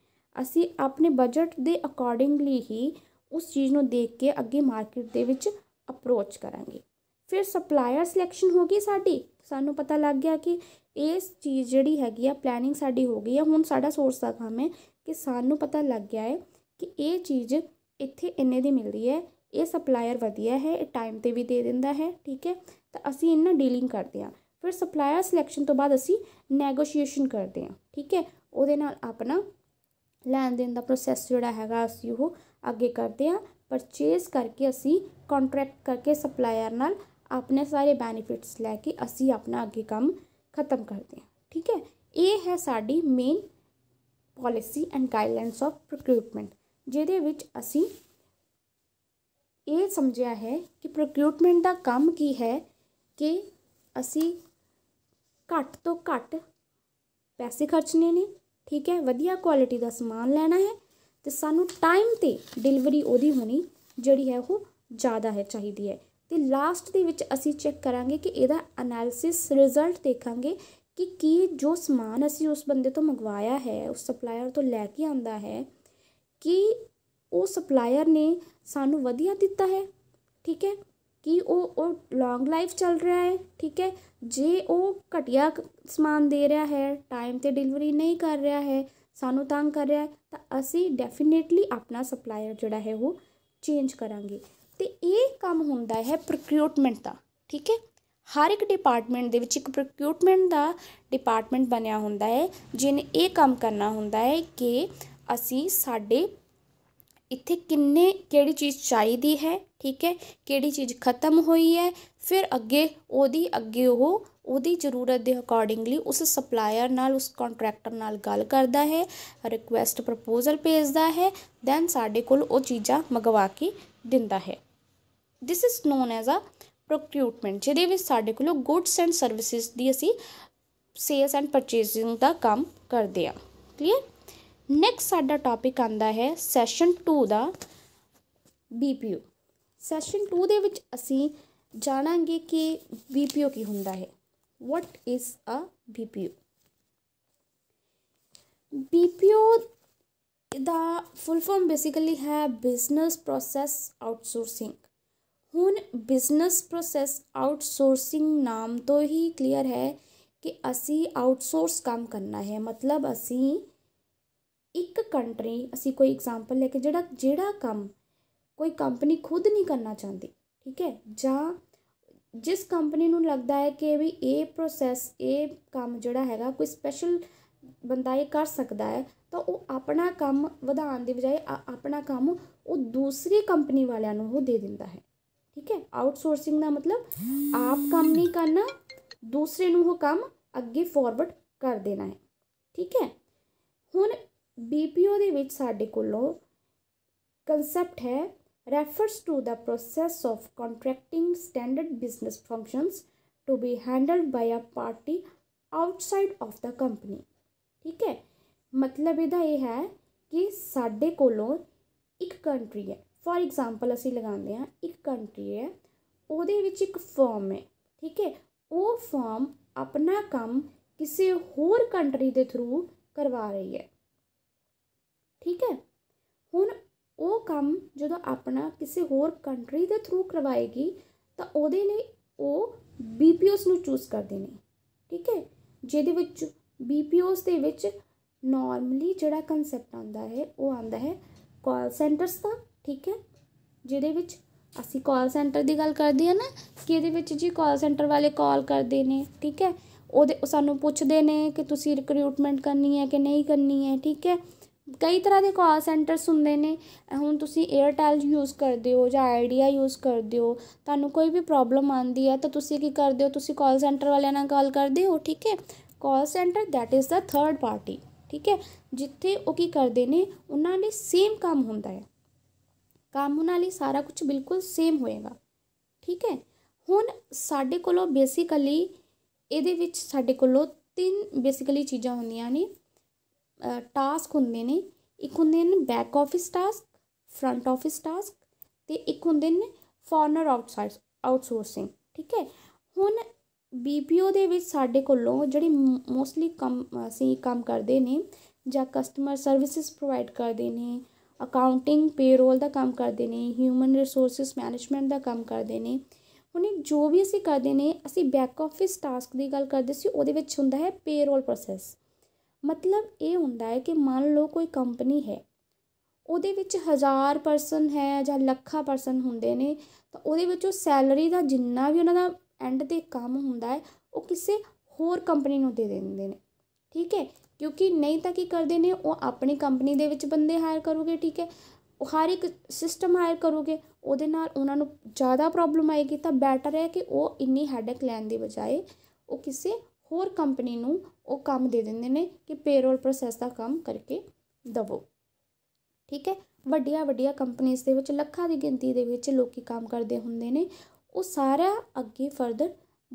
ਅਸੀਂ ਆਪਣੇ ਬਜਟ ਦੇ ਅਕੋਰਡਿੰਗਲੀ ਹੀ ਉਸ ਚੀਜ਼ ਨੂੰ ਦੇਖ ਕੇ ਅੱਗੇ ਮਾਰਕੀਟ ਦੇ ਵਿੱਚ ਅਪਰੋਚ ਕਰਾਂਗੇ ਫਿਰ ਸਪਲਾਇਰ ਸਿਲੈਕਸ਼ਨ ਹੋ ਗਈ ਸਾਡੀ ਸਾਨੂੰ ਪਤਾ ਲੱਗ ਗਿਆ ਕਿ ਇਸ ਚੀਜ਼ ਜਿਹੜੀ ਹੈਗੀ ਆ ਪਲੈਨਿੰਗ ਸਾਡੀ ਹੋ ਗਈ ਆ ਹੁਣ ਸਾਡਾ ਸੋਰਸ ਦਾ ਕੰਮ ਹੈ ਕਿ ਸਾਨੂੰ ਪਤਾ ਲੱਗ ਗਿਆ ਹੈ ਕਿ ਇਹ ਚੀਜ਼ ਇੱਥੇ ਇੰਨੇ ਦੀ ਮਿਲਦੀ ਹੈ ਇਹ ਸਪਲਾਇਰ ਵਧੀਆ ਹੈ ਇਹ ਟਾਈਮ ਤੇ ਵੀ ਦੇ ਦਿੰਦਾ ਹੈ ਠੀਕ ਹੈ ਤਾਂ ਅਸੀਂ ਇਹਨਾਂ ਡੀਲਿੰਗ ਕਰਦੇ ਹਾਂ ਫਿਰ ਸਪਲਾਇਰ ਸਿਲੈਕਸ਼ਨ ਤੋਂ ਬਾਅਦ ਅਸੀਂ ਨੈਗੋਸ਼ੀਏਸ਼ਨ ਕਰਦੇ ਹਾਂ ਠੀਕ ਹੈ ਉਹਦੇ ਨਾਲ ਆਪਣਾ ਲੈਣ ਦੇਣ ਦਾ ਪ੍ਰੋਸੈਸ ਜਿਹੜਾ ਹੈਗਾ ਅਸੀਂ ਉਹ ਅੱਗੇ ਕਰਦੇ ਹਾਂ ਪਰਚੇਸ ਕਰਕੇ ਅਸੀਂ ਕੰਟਰੈਕਟ ਕਰਕੇ ਸਪਲਾਇਰ ਨਾਲ ਆਪਣੇ ਸਾਰੇ ਬੈਨੀਫਿਟਸ ਲੈ ਕੇ ਅਸੀਂ ਆਪਣਾ ਅੱਗੇ ਕੰਮ ਖਤਮ ਕਰਦੇ ਹਾਂ ਠੀਕ ਹੈ ਇਹ ਹੈ ਸਾਡੀ main policy and guidelines of procurement ਜਿਹਦੇ ਵਿੱਚ ਅਸੀਂ ਇਹ ਸਮਝਿਆ ਹੈ ਕਿ ਪ੍ਰੋਕਿਊਟਮੈਂਟ ਦਾ ਕੰਮ ਕੀ ਹੈ ਕਿ ਅਸੀਂ ਘੱਟ ਤੋਂ ਘੱਟ ਪੈਸੇ ਖਰਚਨੇ ਨੇ ਠੀਕ ਹੈ ਵਧੀਆ ਕੁਆਲਿਟੀ ਦਾ ਸਮਾਨ ਲੈਣਾ ਹੈ ਤੇ ਸਾਨੂੰ ਟਾਈਮ ਤੇ ਡਿਲੀਵਰੀ ਉਹਦੀ ਹੋਣੀ ਜਿਹੜੀ ਹੈ ਉਹ ਜ਼ਿਆਦਾ ਹੈ ਚਾਹੀਦੀ ਹੈ ਤੇ ਲਾਸਟ ਦੇ ਵਿੱਚ ਅਸੀਂ ਚੈੱਕ ਕਰਾਂਗੇ ਕਿ ਇਹਦਾ ਐਨਾਲਿਸਿਸ ਰਿਜ਼ਲਟ ਦੇਖਾਂਗੇ ਕਿ ਕੀ ਜੋ ਸਮਾਨ ਅਸੀਂ ਉਸ ਬੰਦੇ ਤੋਂ ਮੰਗਵਾਇਆ ਹੈ ਉਸ ਸਪਲਾਇਰ ਤੋਂ ਲੈ ਕੇ ਆਂਦਾ ਹੈ ਕਿ ਉਹ ਸਪਲਾਇਰ ਨੇ ਸਾਨੂੰ ਵਧੀਆ ਦਿੱਤਾ ਹੈ ਠੀਕ ਹੈ ਕਿ ਉਹ ਉਹ ਲੌਂਗ ਲਾਈਫ ਚੱਲ ਰਿਹਾ ਹੈ ਠੀਕ ਹੈ ਜੇ ਉਹ ਘਟੀਆ ਸਮਾਨ ਦੇ ਰਿਹਾ ਹੈ ਟਾਈਮ ਤੇ ਡਿਲੀਵਰੀ ਨਹੀਂ ਕਰ ਰਿਹਾ ਹੈ ਸਾਨੂੰ ਤੰਗ ਕਰ ਰਿਹਾ ਹੈ ਤਾਂ ਅਸੀਂ ਡੈਫੀਨੇਟਲੀ ਆਪਣਾ ਸਪਲਾਇਰ ਜਿਹੜਾ ਹੈ ਉਹ ਚੇਂਜ ਕਰਾਂਗੇ ਤੇ ਇਹ ਕੰਮ ਹੁੰਦਾ ਹੈ ਪ੍ਰੋਕਿਊਰਮੈਂਟ ਦਾ ਠੀਕ ਹੈ ਹਰ ਇੱਕ ਡਿਪਾਰਟਮੈਂਟ ਦੇ ਵਿੱਚ ਇੱਕ ਪ੍ਰੋਕਿਊਰਮੈਂਟ ਦਾ ਡਿਪਾਰਟਮੈਂਟ ਬਣਿਆ ਹੁੰਦਾ ਹੈ ਜਿਹਨੇ ਇਹ ਕੰਮ ਕਰਨਾ ਹੁੰਦਾ ਹੈ ਕਿ ਅਸੀਂ ਸਾਡੇ ਇੱਥੇ ਕਿੰਨੇ ਕਿਹੜੀ ਚੀਜ਼ ਚਾਹੀਦੀ ਹੈ ਠੀਕ ਹੈ ਕਿਹੜੀ ਚੀਜ਼ ਖਤਮ ਹੋਈ ਹੈ ਫਿਰ ਅੱਗੇ ਉਹਦੀ ਅੱਗੇ ਉਹ ਉਹਦੀ ਜ਼ਰੂਰਤ ਦੇ ਅਕੋਰਡਿੰਗਲੀ ਉਸ ਸਪਲਾਇਰ ਨਾਲ ਉਸ ਕੰਟਰੈਕਟਰ ਨਾਲ ਗੱਲ ਕਰਦਾ ਹੈ ਰਿਕੁਐਸਟ ਪ੍ਰਪੋਜ਼ਲ ਭੇਜਦਾ ਹੈ ਦੈਨ ਸਾਡੇ ਕੋਲ ਉਹ ਚੀਜ਼ਾਂ ਮੰਗਵਾ ਕੇ ਦਿੰਦਾ ਹੈ this is known as a procurement ਜਿਹਦੇ ਵਿੱਚ ਸਾਡੇ ਕੋਲ ਗੁੱਡਸ ਐਂਡ ਸਰਵਿਸਿਜ਼ ਦੀ ਅਸੀਂ ਸੇਲਸ ਐਂਡ ਪਰਚੇਸਿੰਗ ਦਾ ਕੰਮ ਕਰਦੇ ਆ ਕਲੀਅਰ ਨੈਕਸਟ ਸਾਡਾ ਟੌਪਿਕ ਆਂਦਾ ਹੈ ਸੈਸ਼ਨ 2 ਦਾ ਬੀਪੀਓ ਸੈਸ਼ਨ 2 ਦੇ ਵਿੱਚ ਅਸੀਂ ਜਾਣਾਂਗੇ ਕਿ ਬੀਪੀਓ ਕੀ ਹੁੰਦਾ ਹੈ what is a BPO BPO ਦਾ ਫੁੱਲ ਫਾਰਮ ਬੇਸਿਕਲੀ ਹੈ ਬਿਜ਼ਨਸ ਪ੍ਰੋਸੈਸ ਆਊਟਸੋਰਸਿੰਗ ਹੁਣ ਬਿਜ਼ਨਸ ਪ੍ਰੋਸੈਸ ਆਊਟਸੋਰਸਿੰਗ ਨਾਮ ਤੋਂ ਹੀ ਕਲੀਅਰ ਹੈ ਕਿ ਅਸੀਂ ਆਊਟਸੋਰਸ ਕੰਮ ਕਰਨਾ ਹੈ ਮਤਲਬ ਅਸੀਂ ਇੱਕ ਕੰਟਰੀ ਅਸੀਂ ਕੋਈ ਐਗਜ਼ਾਮਪਲ ਲੈ ਕੇ ਜਿਹੜਾ ਜਿਹੜਾ ਕੰਮ ਕੋਈ ਕੰਪਨੀ ਖੁਦ ਨਹੀਂ ਕਰਨਾ ਚਾਹੁੰਦੀ ਠੀਕ ਹੈ ਜਾਂ ਜਿਸ ਕੰਪਨੀ ਨੂੰ ਲੱਗਦਾ ਹੈ ਕਿ ਵੀ ਇਹ ਪ੍ਰੋਸੈਸ ਇਹ ਕੰਮ ਜਿਹੜਾ ਹੈਗਾ ਕੋਈ ਸਪੈਸ਼ਲ ਬੰਦਾ ਇਹ ਕਰ ਸਕਦਾ ਹੈ ਤਾਂ ਉਹ ਆਪਣਾ ਕੰਮ ਵਧਾਉਣ ਦੀ ਬਜਾਏ ਆਪਣਾ ਕੰਮ ਉਹ ਦੂਸਰੀ ਕੰਪਨੀ ਵਾਲਿਆਂ ਨੂੰ ਉਹ ਦੇ ਦਿੰਦਾ ਹੈ ਠੀਕ ਹੈ ਆਊਟਸੋਰਸਿੰਗ ਦਾ ਮਤਲਬ ਆਪ ਕੰਮ ਨਹੀਂ ਕਰਨਾ ਦੂਸਰੇ ਨੂੰ ਉਹ ਕੰਮ ਅੱਗੇ ਫਾਰਵਰਡ ਕਰ ਦੇਣਾ ਹੈ ਠੀਕ ਹੈ ਹੁਣ ਬੀਪੀਓ ਦੇ ਵਿੱਚ ਸਾਡੇ ਕੋਲੋਂ ਕਨਸੈਪਟ ਹੈ refers to the process of contracting standard business functions to be handled by a party outside of the company ਠੀਕ ਹੈ ਮਤਲਬ ਇਹਦਾ ਇਹ ਹੈ ਕਿ ਸਾਡੇ ਕੋਲੋਂ ਇੱਕ ਕੰਟਰੀ ਹੈ ਫੋਰ ਐਗਜ਼ਾਮਪਲ ਅਸੀਂ ਲਗਾਉਂਦੇ ਹਾਂ ਇੱਕ ਕੰਟਰੀ ਹੈ ਉਹਦੇ ਵਿੱਚ ਇੱਕ ਫਰਮ ਹੈ ਠੀਕ ਹੈ ਉਹ ਫਰਮ ਆਪਣਾ ਕੰਮ ਕਿਸੇ ਹੋਰ ਕੰਟਰੀ ਦੇ ਥਰੂ ਕਰਵਾ ਰਹੀ ਹੈ ਠੀਕ ਹੈ ਹੁਣ ਉਹ ਕੰਮ ਜਦੋਂ ਆਪਣਾ ਕਿਸੇ ਹੋਰ ਕੰਟਰੀ ਦੇ ਥਰੂ ਕਰਵਾਏਗੀ ਤਾਂ ਉਹਦੇ ਲਈ ਉਹ ਬੀਪੀਓਸ ਨੂੰ ਚੂਜ਼ ਕਰਦੇ ਨੇ ਠੀਕ ਹੈ ਜਿਹਦੇ ਵਿੱਚ ਬੀਪੀਓਸ ਦੇ ਵਿੱਚ ਨਾਰਮਲੀ ਜਿਹੜਾ ਕਨਸੈਪਟ ਆਉਂਦਾ ਹੈ ਉਹ ਆਉਂਦਾ ਹੈ ਕਾਲ ਸੈਂਟਰਸ ਦਾ ਠੀਕ ਹੈ ਜਿਹਦੇ ਵਿੱਚ ਅਸੀਂ ਕਾਲ ਸੈਂਟਰ ਦੀ ਗੱਲ ਕਰਦੇ ਆ ਨਾ ਕਿ ਇਹਦੇ ਵਿੱਚ ਜੀ ਕਾਲ ਸੈਂਟਰ ਵਾਲੇ ਕਾਲ ਕਰਦੇ ਨੇ ਠੀਕ ਹੈ ਉਹਦੇ ਸਾਨੂੰ ਪੁੱਛਦੇ ਨੇ ਕਿ ਤੁਸੀਂ ਰਿਕਰੂਟਮੈਂਟ ਕਰਨੀ ਹੈ ਕਿ ਨਹੀਂ ਕਰਨੀ ਹੈ ਠੀਕ ਹੈ ਕਈ ਤਰ੍ਹਾਂ ਦੇ ਕਾਲ ਸੈਂਟਰਸ ਹੁੰਦੇ ਨੇ ਹੁਣ ਤੁਸੀਂ 에ਅਰਟੈਲ ਯੂਜ਼ ਕਰਦੇ ਹੋ ਜਾਂ ਆਈਡੀਆ ਯੂਜ਼ ਕਰਦੇ ਹੋ ਤੁਹਾਨੂੰ ਕੋਈ ਵੀ ਪ੍ਰੋਬਲਮ ਆਉਂਦੀ ਹੈ ਤਾਂ ਤੁਸੀਂ ਕੀ ਕਰਦੇ ਹੋ ਤੁਸੀਂ ਕਾਲ ਸੈਂਟਰ ਵਾਲਿਆਂ ਨਾਲ ਗੱਲ ਕਰਦੇ ਹੋ ਠੀਕ ਹੈ call centre that is the third party ਠੀਕ ਹੈ ਜਿੱਥੇ ਉਹ ਕੀ ਕਰਦੇ ਨੇ ਉਹਨਾਂ ਨੇ ਸੇਮ ਕੰਮ ਹੁੰਦਾ ਹੈ ਕੰਮ ਉਹਨਾਂ ਲਈ ਸਾਰਾ ਕੁਝ ਬਿਲਕੁਲ ਸੇਮ ਹੋਏਗਾ ਠੀਕ ਹੈ ਹੁਣ ਸਾਡੇ ਕੋਲੋਂ ਬੇਸਿਕਲੀ ਇਹਦੇ ਵਿੱਚ ਸਾਡੇ ਕੋਲੋਂ ਤਿੰਨ ਬੇਸਿਕਲੀ ਚੀਜ਼ਾਂ ਹੁੰਦੀਆਂ ਨੇ ਟਾਸਕ ਹੁੰਦੇ ਨੇ ਇੱਕ ਹੁੰਦੇ ਨੇ back office task front office task ਤੇ ਇੱਕ ਹੁੰਦੇ ਨੇ ਫੋਰਨਰ ਆਊਟਸਾਈਡ ਆਊਟਸੋਰਸਿੰਗ ਠੀਕ ਹੈ ਹੁਣ ਬੀਪੀਓ ਦੇ ਵਿੱਚ ਸਾਡੇ ਕੋਲੋਂ ਜਿਹੜੇ ਮੋਸਟਲੀ ਕੰਮ ਸੀ ਕੰਮ ਕਰਦੇ ਨੇ ਜਾਂ ਕਸਟਮਰ ਸਰਵਿਸਿਜ਼ ਪ੍ਰੋਵਾਈਡ ਕਰਦੇ ਨੇ ਅਕਾਊਂਟਿੰਗ ਪੇਰੋਲ ਦਾ ਕੰਮ ਕਰਦੇ ਨੇ ਹਿਊਮਨ ਰਿਸੋਰਸਸ ਮੈਨੇਜਮੈਂਟ ਦਾ ਕੰਮ ਕਰਦੇ ਨੇ ਹੁਣ ਜੋ ਵੀ ਅਸੀਂ ਕਰਦੇ ਨੇ ਅਸੀਂ ਬੈਕ ਆਫਿਸ ਟਾਸਕ ਦੀ ਗੱਲ ਕਰਦੇ ਸੀ ਉਹਦੇ ਵਿੱਚ ਹੁੰਦਾ ਹੈ ਪੇਰੋਲ ਪ੍ਰੋਸੈਸ ਮਤਲਬ ਇਹ ਹੁੰਦਾ ਹੈ ਕਿ ਮੰਨ ਲਓ ਕੋਈ ਕੰਪਨੀ ਹੈ ਉਹਦੇ ਵਿੱਚ ਹਜ਼ਾਰ ਪਰਸਨ ਹੈ ਜਾਂ ਲੱਖਾਂ ਪਰਸਨ ਹੁੰਦੇ ਨੇ ਤਾਂ ਉਹਦੇ ਵਿੱਚੋਂ ਸੈਲਰੀ ਦਾ ਜਿੰਨਾ ਵੀ ਉਹਨਾਂ ਦਾ ਐਂਡ ਤੇ ਕੰਮ ਹੁੰਦਾ ਹੈ ਉਹ ਕਿਸੇ ਹੋਰ ਕੰਪਨੀ ਨੂੰ ਦੇ ਦਿੰਦੇ ਨੇ ਠੀਕ ਹੈ ਕਿਉਂਕਿ ਨਹੀਂ ਤਾਂ ਕੀ ਕਰਦੇ ਨੇ ਉਹ ਆਪਣੀ ਕੰਪਨੀ ਦੇ ਵਿੱਚ ਬੰਦੇ ਹਾਇਰ ਕਰੋਗੇ ਠੀਕ ਹੈ ਹਰ ਇੱਕ ਸਿਸਟਮ ਹਾਇਰ ਕਰੋਗੇ ਉਹਦੇ ਨਾਲ ਉਹਨਾਂ ਨੂੰ ਜ਼ਿਆਦਾ ਪ੍ਰੋਬਲਮ ਆਏਗੀ ਤਾਂ ਬੈਟਰ ਹੈ ਕਿ ਉਹ ਇੰਨੀ ਹੈਡਕ ਲੈਣ ਦੀ ਬਜਾਏ ਉਹ ਕਿਸੇ ਹੋਰ ਕੰਪਨੀ ਨੂੰ ਉਹ ਕੰਮ ਦੇ ਦਿੰਦੇ ਨੇ ਕਿ ਪੇਰੋਲ ਪ੍ਰੋਸੈਸ ਦਾ ਕੰਮ ਕਰਕੇ ਦਵੋ ਠੀਕ ਹੈ ਵੱਡੀਆਂ ਵੱਡੀਆਂ ਕੰਪਨੀਆਂ ਦੇ ਵਿੱਚ ਲੱਖਾਂ ਦੀ ਗਿਣਤੀ ਦੇ ਵਿੱਚ ਲੋਕੀ ਕੰਮ ਕਰਦੇ ਹੁੰਦੇ ਨੇ ਉਹ ਸਾਰਾ ਅੱਗੇ ਫਰਦਰ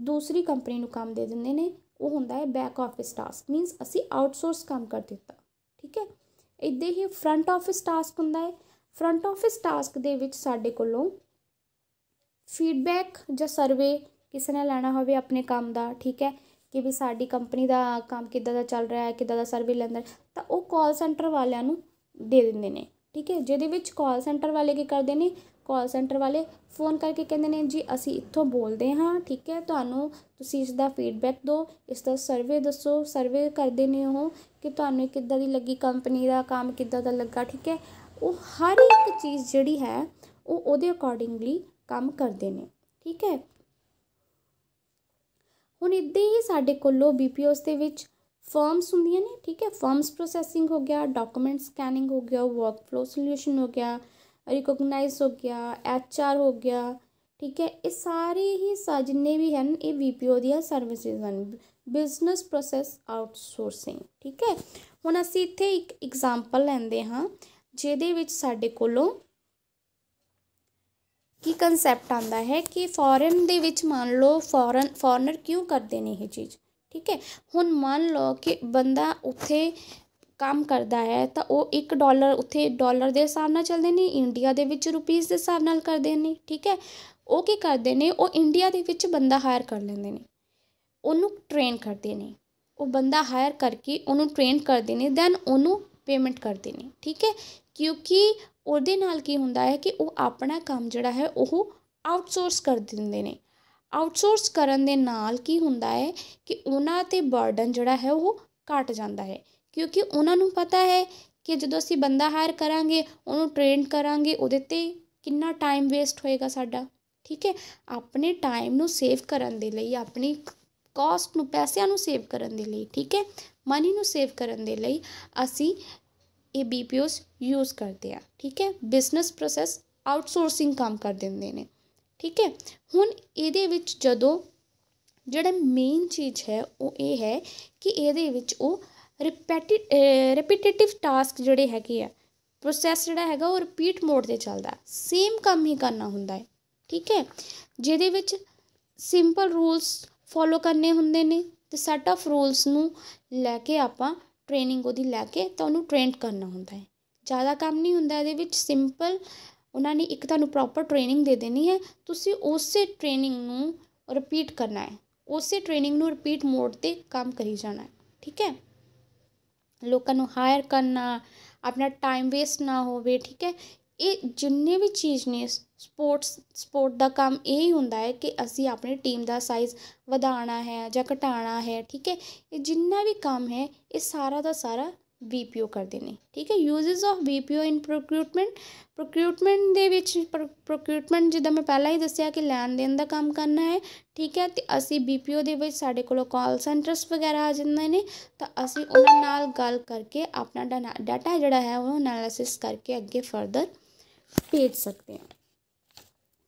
ਦੂਸਰੀ ਕੰਪਨੀ ਨੂੰ ਕੰਮ ਦੇ ਦਿੰਦੇ ਨੇ ਉਹ ਹੁੰਦਾ ਹੈ ਬੈਕ ਆਫਿਸ ਟਾਸਕ ਮੀਨਸ ਅਸੀਂ ਆਊਟਸੋਰਸ ਕੰਮ ਕਰ ਦਿੱਤਾ ਠੀਕ ਹੈ ਇਦਾਂ ਹੀ ਫਰੰਟ ਆਫਿਸ ਟਾਸਕ ਹੁੰਦਾ ਹੈ ਫਰੰਟ ਆਫਿਸ ਟਾਸਕ ਦੇ ਵਿੱਚ ਸਾਡੇ ਕੋਲੋਂ ਫੀਡਬੈਕ ਜਾਂ ਸਰਵੇ ਕਿਸੇ ਨੇ ਲੈਣਾ ਹੋਵੇ ਆਪਣੇ ਕੰਮ ਦਾ ਠੀਕ ਹੈ ਕਿ ਵੀ ਸਾਡੀ ਕੰਪਨੀ ਦਾ ਕੰਮ ਕਿੱਦਾਂ ਦਾ ਚੱਲ ਰਿਹਾ ਹੈ ਕਿੱਦਾਂ ਦਾ ਸਰਵੇ ਲੈਂਦਾ ਤਾਂ ਉਹ ਕਾਲ ਸੈਂਟਰ ਵਾਲਿਆਂ ਨੂੰ ਦੇ ਦਿੰਦੇ ਨੇ ਠੀਕ ਹੈ ਜਿਹਦੇ ਵਿੱਚ ਕਾਲ ਸੈਂਟਰ ਵਾਲੇ ਕੀ ਕਰਦੇ ਨੇ ਕਾਲ ਸੈਂਟਰ ਵਾਲੇ ਫੋਨ ਕਰਕੇ ਕਹਿੰਦੇ ਨੇ ਜੀ ਅਸੀਂ ਇੱਥੋਂ ਬੋਲਦੇ ਹਾਂ ਠੀਕ ਹੈ ਤੁਹਾਨੂੰ ਤੁਸੀਂ ਇਸ ਦਾ ਫੀਡਬੈਕ ਦਿਓ ਇਸ ਦਾ ਸਰਵੇ ਦੱਸੋ ਸਰਵੇ ਕਰਦੇ ਨੇ ਉਹ ਕਿ ਤੁਹਾਨੂੰ ਕਿੱਦਾਂ ਦੀ ਲੱਗੀ ਕੰਪਨੀ ਦਾ ਕੰਮ ਕਿੱਦਾਂ ਦਾ ਲੱਗਾ ਠੀਕ ਹੈ ਉਹ ਹਰ ਇੱਕ ਚੀਜ਼ ਜਿਹੜੀ ਹੈ ਉਹ ਉਹਦੇ ਅਕੋਰਡਿੰਗਲੀ ਕੰਮ ਕਰਦੇ ਨੇ ਠੀਕ ਹੈ ਹੁਣ ਇਦਾਂ ਹੀ ਸਾਡੇ ਕੋਲੋਂ ਬੀਪੀਓਸ ਦੇ ਵਿੱਚ ਫਰਮਸ ਹੁੰਦੀਆਂ ਨੇ ਠੀਕ ਹੈ ਫਰਮਸ ਪ੍ਰੋਸੈਸਿੰਗ ਹੋ ਗਿਆ ਡਾਕੂਮੈਂਟ ਸਕੈਨਿੰਗ ਹੋ ਗਿਆ ਵਰਕਫਲੋ ਸੋਲੂਸ਼ਨ ਹੋ ਗਿਆ ਰਿਕੋਗਨਾਈਜ਼ ਹੋ ਗਿਆ ਐਚਆਰ ਹੋ ਗਿਆ ਠੀਕ ਹੈ ਇਹ ਸਾਰੇ ਹੀ ਸਜਨੇ ਵੀ ਹਨ ਇਹ ਬੀਪੀਓ ਦੀਆਂ ਸਰਵਿਸਿਜ਼ ਹਨ ਬਿਜ਼ਨਸ ਪ੍ਰੋਸੈਸ ਆਊਟਸੋਰਸਿੰਗ ਠੀਕ ਹੈ ਹੁਣ ਅਸੀਂ ਇੱਥੇ ਇੱਕ ਐਗਜ਼ਾਮਪਲ ਲੈਂਦੇ ਹਾਂ ਜਿਹਦੇ ਵਿੱਚ ਸਾਡੇ ਕੋਲੋਂ ਕੀ ਕਨਸੈਪਟ ਆਂਦਾ ਹੈ ਕਿ ਫੋਰਨ ਦੇ ਵਿੱਚ ਮੰਨ ਲਓ ਫੋਰਨ ਫੋਰਨਰ ਕਿਉਂ ਕਰਦੇ ਨੇ ਇਹ ਚੀਜ਼ ਠੀਕ ਹੈ ਹੁਣ ਮੰਨ ਲਓ ਕਿ ਬੰਦਾ ਉੱਥੇ ਕੰਮ ਕਰਦਾ ਹੈ ਤਾਂ ਉਹ 1 ਡਾਲਰ ਉੱਥੇ ਡਾਲਰ ਦੇ ਹਿਸਾਬ ਨਾਲ ਚੱਲਦੇ ਨੇ ਇੰਡੀਆ ਦੇ ਵਿੱਚ ਰੁਪੀਸ ਦੇ ਹਿਸਾਬ ਨਾਲ ਕਰਦੇ ਨੇ ਠੀਕ ਹੈ ਉਹ ਕੀ ਕਰਦੇ ਨੇ ਉਹ ਇੰਡੀਆ ਦੇ ਵਿੱਚ ਬੰਦਾ ਹਾਇਰ ਕਰ ਲੈਂਦੇ ਨੇ ਉਹਨੂੰ ਟ੍ਰੇਨ ਕਰਦੇ ਨੇ ਉਹ ਬੰਦਾ ਹਾਇਰ ਕਰਕੇ ਉਹਨੂੰ ਟ੍ਰੇਨ ਕਰਦੇ ਨੇ ਦੈਨ ਉਹਨੂੰ ਪੇਮੈਂਟ ਕਰਦੇ ਨੇ ਠੀਕ ਹੈ ਕਿਉਂਕਿ ਉਹਦੇ ਨਾਲ ਕੀ ਹੁੰਦਾ ਹੈ ਕਿ ਉਹ ਆਪਣਾ ਕੰਮ ਜਿਹੜਾ ਹੈ ਉਹ ਆਊਟਸੋਰਸ ਕਰ ਦਿੰਦੇ ਨੇ ਆਊਟਸੋਰਸ ਕਰਨ ਦੇ ਨਾਲ ਕੀ ਹੁੰਦਾ ਹੈ ਕਿ ਉਹਨਾਂ ਤੇ ਬਰਡਨ ਜਿਹੜਾ ਹੈ ਉਹ ਘਟ ਜਾਂਦਾ ਹੈ ਕਿਉਂਕਿ ਉਹਨਾਂ ਨੂੰ ਪਤਾ ਹੈ ਕਿ ਜਦੋਂ ਅਸੀਂ ਬੰਦਾ ਹਾਇਰ ਕਰਾਂਗੇ ਉਹਨੂੰ ਟ੍ਰੇਨ ਕਰਾਂਗੇ ਉਹਦੇ ਤੇ ਕਿੰਨਾ ਟਾਈਮ ਵੇਸਟ ਹੋਏਗਾ ਸਾਡਾ ਠੀਕ ਹੈ ਆਪਣੇ ਟਾਈਮ ਨੂੰ ਸੇਵ ਕਰਨ ਦੇ ਲਈ ਆਪਣੀ ਕਾਸਟ ਨੂੰ ਪੈਸਿਆਂ ਨੂੰ ਸੇਵ ਕਰਨ ਦੇ ਲਈ ਠੀਕ ਹੈ ਮਨੀ ਨੂੰ ਸੇਵ ਕਰਨ ਦੇ ਲਈ ਅਸੀਂ ਇਹ ਬੀਪੀਓਸ ਯੂਜ਼ ਕਰਦੇ ਆ ਠੀਕ ਹੈ ਬਿਜ਼ਨਸ ਪ੍ਰੋਸੈਸ ਆਊਟਸੋਰਸਿੰਗ ਕੰਮ ਕਰ ਦਿੰਦੇ ਨੇ ਠੀਕ ਹੈ ਹੁਣ ਇਹਦੇ ਵਿੱਚ ਜਦੋਂ ਜਿਹੜਾ ਮੇਨ ਚੀਜ਼ ਹੈ ਉਹ ਇਹ ਹੈ ਕਿ ਇਹਦੇ ਵਿੱਚ ਉਹ ਰਿਪੀਟਿਡ ਰਿਪੀਟੇਟਿਵ ਟਾਸਕ ਜਿਹੜੇ ਹੈਗੇ ਆ ਪ੍ਰੋਸੈਸ ਜਿਹੜਾ ਹੈਗਾ ਉਹ ਰਿਪੀਟ ਮੋਡ ਤੇ ਚੱਲਦਾ ਸੇਮ ਕੰਮ ਹੀ ਕਰਨਾ ਹੁੰਦਾ ਹੈ ਠੀਕ ਹੈ ਜਿਹਦੇ ਵਿੱਚ ਸਿੰਪਲ ਰੂਲਸ ਫੋਲੋ ਕਰਨੇ ਹੁੰਦੇ ਨੇ ਤੇ ਸੈਟ ਆਫ ਰੂਲਸ ਨੂੰ ਲੈ ਕੇ ਆਪਾਂ ਟ੍ਰੇਨਿੰਗ ਉਹਦੀ ਲੈ ਕੇ ਤਾਂ ਉਹਨੂੰ ਟ੍ਰੇਨਡ ਕਰਨਾ ਹੁੰਦਾ ਹੈ ਜ਼ਿਆਦਾ ਕੰਮ ਨਹੀਂ ਹੁੰਦਾ ਇਹਦੇ ਵਿੱਚ ਸਿੰਪਲ ਉਹਨਾਂ ਨੇ ਇੱਕ ਤੁਹਾਨੂੰ ਪ੍ਰੋਪਰ ਟ੍ਰੇਨਿੰਗ ਦੇ ਦੇਣੀ ਹੈ ਤੁਸੀਂ ਉਸੇ ਟ੍ਰੇਨਿੰਗ ਨੂੰ ਰਿਪੀਟ ਕਰਨਾ ਹੈ ਉਸੇ ਟ੍ਰੇਨਿੰਗ ਨੂੰ ਰਿਪੀਟ ਮੋਡ ਤੇ ਕੰਮ ਕਰੀ ਜਾਣਾ ਹੈ ਠੀਕ ਹੈ ਲੋਕਾਂ ਨੂੰ ਹਾਇਰ ਕਰਨਾ ਆਪਣਾ ਟਾਈਮ ਵੇਸਟ ਨਾ ਹੋਵੇ ਠੀਕ ਹੈ ਇਹ ਜਿੰਨੇ ਵੀ ਚੀਜ਼ ਨੇ ਸਪੋਰਟਸ ਸਪੋਰਟ ਦਾ ਕੰਮ ਇਹ ਹੀ ਹੁੰਦਾ ਹੈ ਕਿ ਅਸੀਂ ਆਪਣੀ ਟੀਮ ਦਾ ਸਾਈਜ਼ ਵਧਾਉਣਾ ਹੈ ਜਾਂ ਘਟਾਉਣਾ ਹੈ ਠੀਕ ਹੈ ਇਹ ਜਿੰਨਾ ਵੀ ਕੰਮ ਹੈ ਇਹ ਸਾਰਾ ਦਾ ਸਾਰਾ ਵੀਪੀਓ ਕਰਦੇ ਨੇ ਠੀਕ ਹੈ ਯੂਜ਼ਸ ਆਫ ਵੀਪੀਓ ਇਨ ਪ੍ਰੋਕਿਊਟਮੈਂਟ ਪ੍ਰੋਕਿਊਟਮੈਂਟ ਦੇ ਵਿੱਚ ਪ੍ਰੋਕਿਊਟਮੈਂਟ ਜਿੱਦਾਂ ਮੈਂ ਪਹਿਲਾਂ ਹੀ ਦੱਸਿਆ ਕਿ ਲੈਣ ਦੇਣ ਦਾ ਕੰਮ ਕਰਨਾ ਹੈ ਠੀਕ ਹੈ ਤੇ ਅਸੀਂ ਵੀਪੀਓ ਦੇ ਵਿੱਚ ਸਾਡੇ ਕੋਲ ਕਾਲ ਸੈਂਟਰਸ ਵਗੈਰਾ ਆ ਜਾਂਦੇ ਨੇ ਤਾਂ ਅਸੀਂ ਉਹਨਾਂ ਨਾਲ ਗੱਲ ਕਰਕੇ ਆਪਣਾ ਡਾਟਾ ਜਿਹੜਾ ਹੈ ਉਹ ਐਨਾਲਿਸਿਸ ਕਰਕੇ ਅੱਗੇ ਫਰਦਰ ਭੇਜ ਸਕਦੇ ਹਾਂ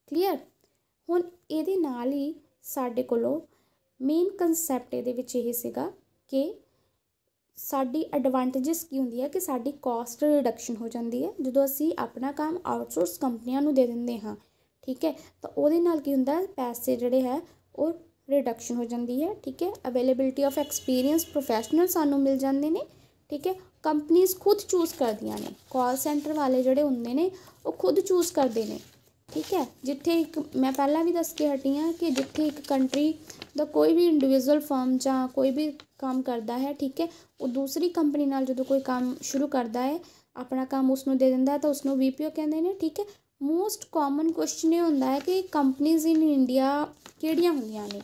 ਕਲੀਅਰ ਹੁਣ ਇਹਦੇ ਨਾਲ ਹੀ ਸਾਡੇ ਕੋਲੋਂ ਮੇਨ ਕਨਸੈਪਟ ਇਹਦੇ ਵਿੱਚ ਇਹ ਸੀਗਾ ਕਿ ਸਾਡੀ ਐਡਵਾਂਟੇਜਸ ਕੀ ਹੁੰਦੀ ਹੈ ਕਿ ਸਾਡੀ ਕਾਸਟ ਰਿਡਕਸ਼ਨ ਹੋ ਜਾਂਦੀ ਹੈ ਜਦੋਂ ਅਸੀਂ ਆਪਣਾ ਕੰਮ ਆਊਟਸੋਰਸ ਕੰਪਨੀਆਂ ਨੂੰ ਦੇ ਦਿੰਦੇ ਹਾਂ ਠੀਕ ਹੈ ਤਾਂ ਉਹਦੇ ਨਾਲ ਕੀ ਹੁੰਦਾ ਪੈਸੇ ਜਿਹੜੇ ਹੈ ਉਹ ਰਿਡਕਸ਼ਨ ਹੋ ਜਾਂਦੀ ਹੈ ਠੀਕ ਹੈ ਅਵੇਲੇਬਿਲਟੀ ਆਫ ਐਕਸਪੀਰੀਅੰਸ ਪ੍ਰੋਫੈਸ਼ਨਲ ਸਾਨੂੰ ਮਿਲ ਜਾਂਦੇ ਨੇ ਠੀਕ ਹੈ ਕੰਪਨੀਆਂ ਖੁਦ ਚੂਜ਼ ਕਰਦੀਆਂ ਨੇ ਕਾਲ ਸੈਂਟਰ ਵਾਲੇ ਜਿਹੜੇ ਹੁੰਦੇ ਨੇ ਉਹ ਖੁਦ ਚੂਜ਼ ਕਰਦੇ ਨੇ ਠੀਕ ਹੈ ਜਿੱਥੇ ਇੱਕ ਮੈਂ ਪਹਿਲਾਂ ਵੀ ਦੱਸ ਕੇ ਹਟੀ ਆ ਕਿ ਜਿੱਥੇ ਇੱਕ ਕੰਟਰੀ ਦਾ ਕੋਈ ਵੀ ਇੰਡੀਵਿਜੂਅਲ ਫਰਮ ਜਾਂ ਕੋਈ ਵੀ ਕੰਮ ਕਰਦਾ ਹੈ ਠੀਕ ਹੈ ਉਹ ਦੂਸਰੀ ਕੰਪਨੀ ਨਾਲ ਜਦੋਂ ਕੋਈ ਕੰਮ ਸ਼ੁਰੂ ਕਰਦਾ ਹੈ ਆਪਣਾ ਕੰਮ ਉਸ ਨੂੰ ਦੇ ਦਿੰਦਾ ਹੈ ਤਾਂ ਉਸ ਨੂੰ ਵੀਪੀਓ ਕਹਿੰਦੇ ਨੇ ਠੀਕ ਹੈ ਮੋਸਟ ਕਾਮਨ ਕੁਐਸਚਨ ਇਹ ਹੁੰਦਾ ਹੈ ਕਿ ਕੰਪਨੀਆਂ ਇਨ ਇੰਡੀਆ ਕਿਹੜੀਆਂ ਹੁੰਦੀਆਂ ਨੇ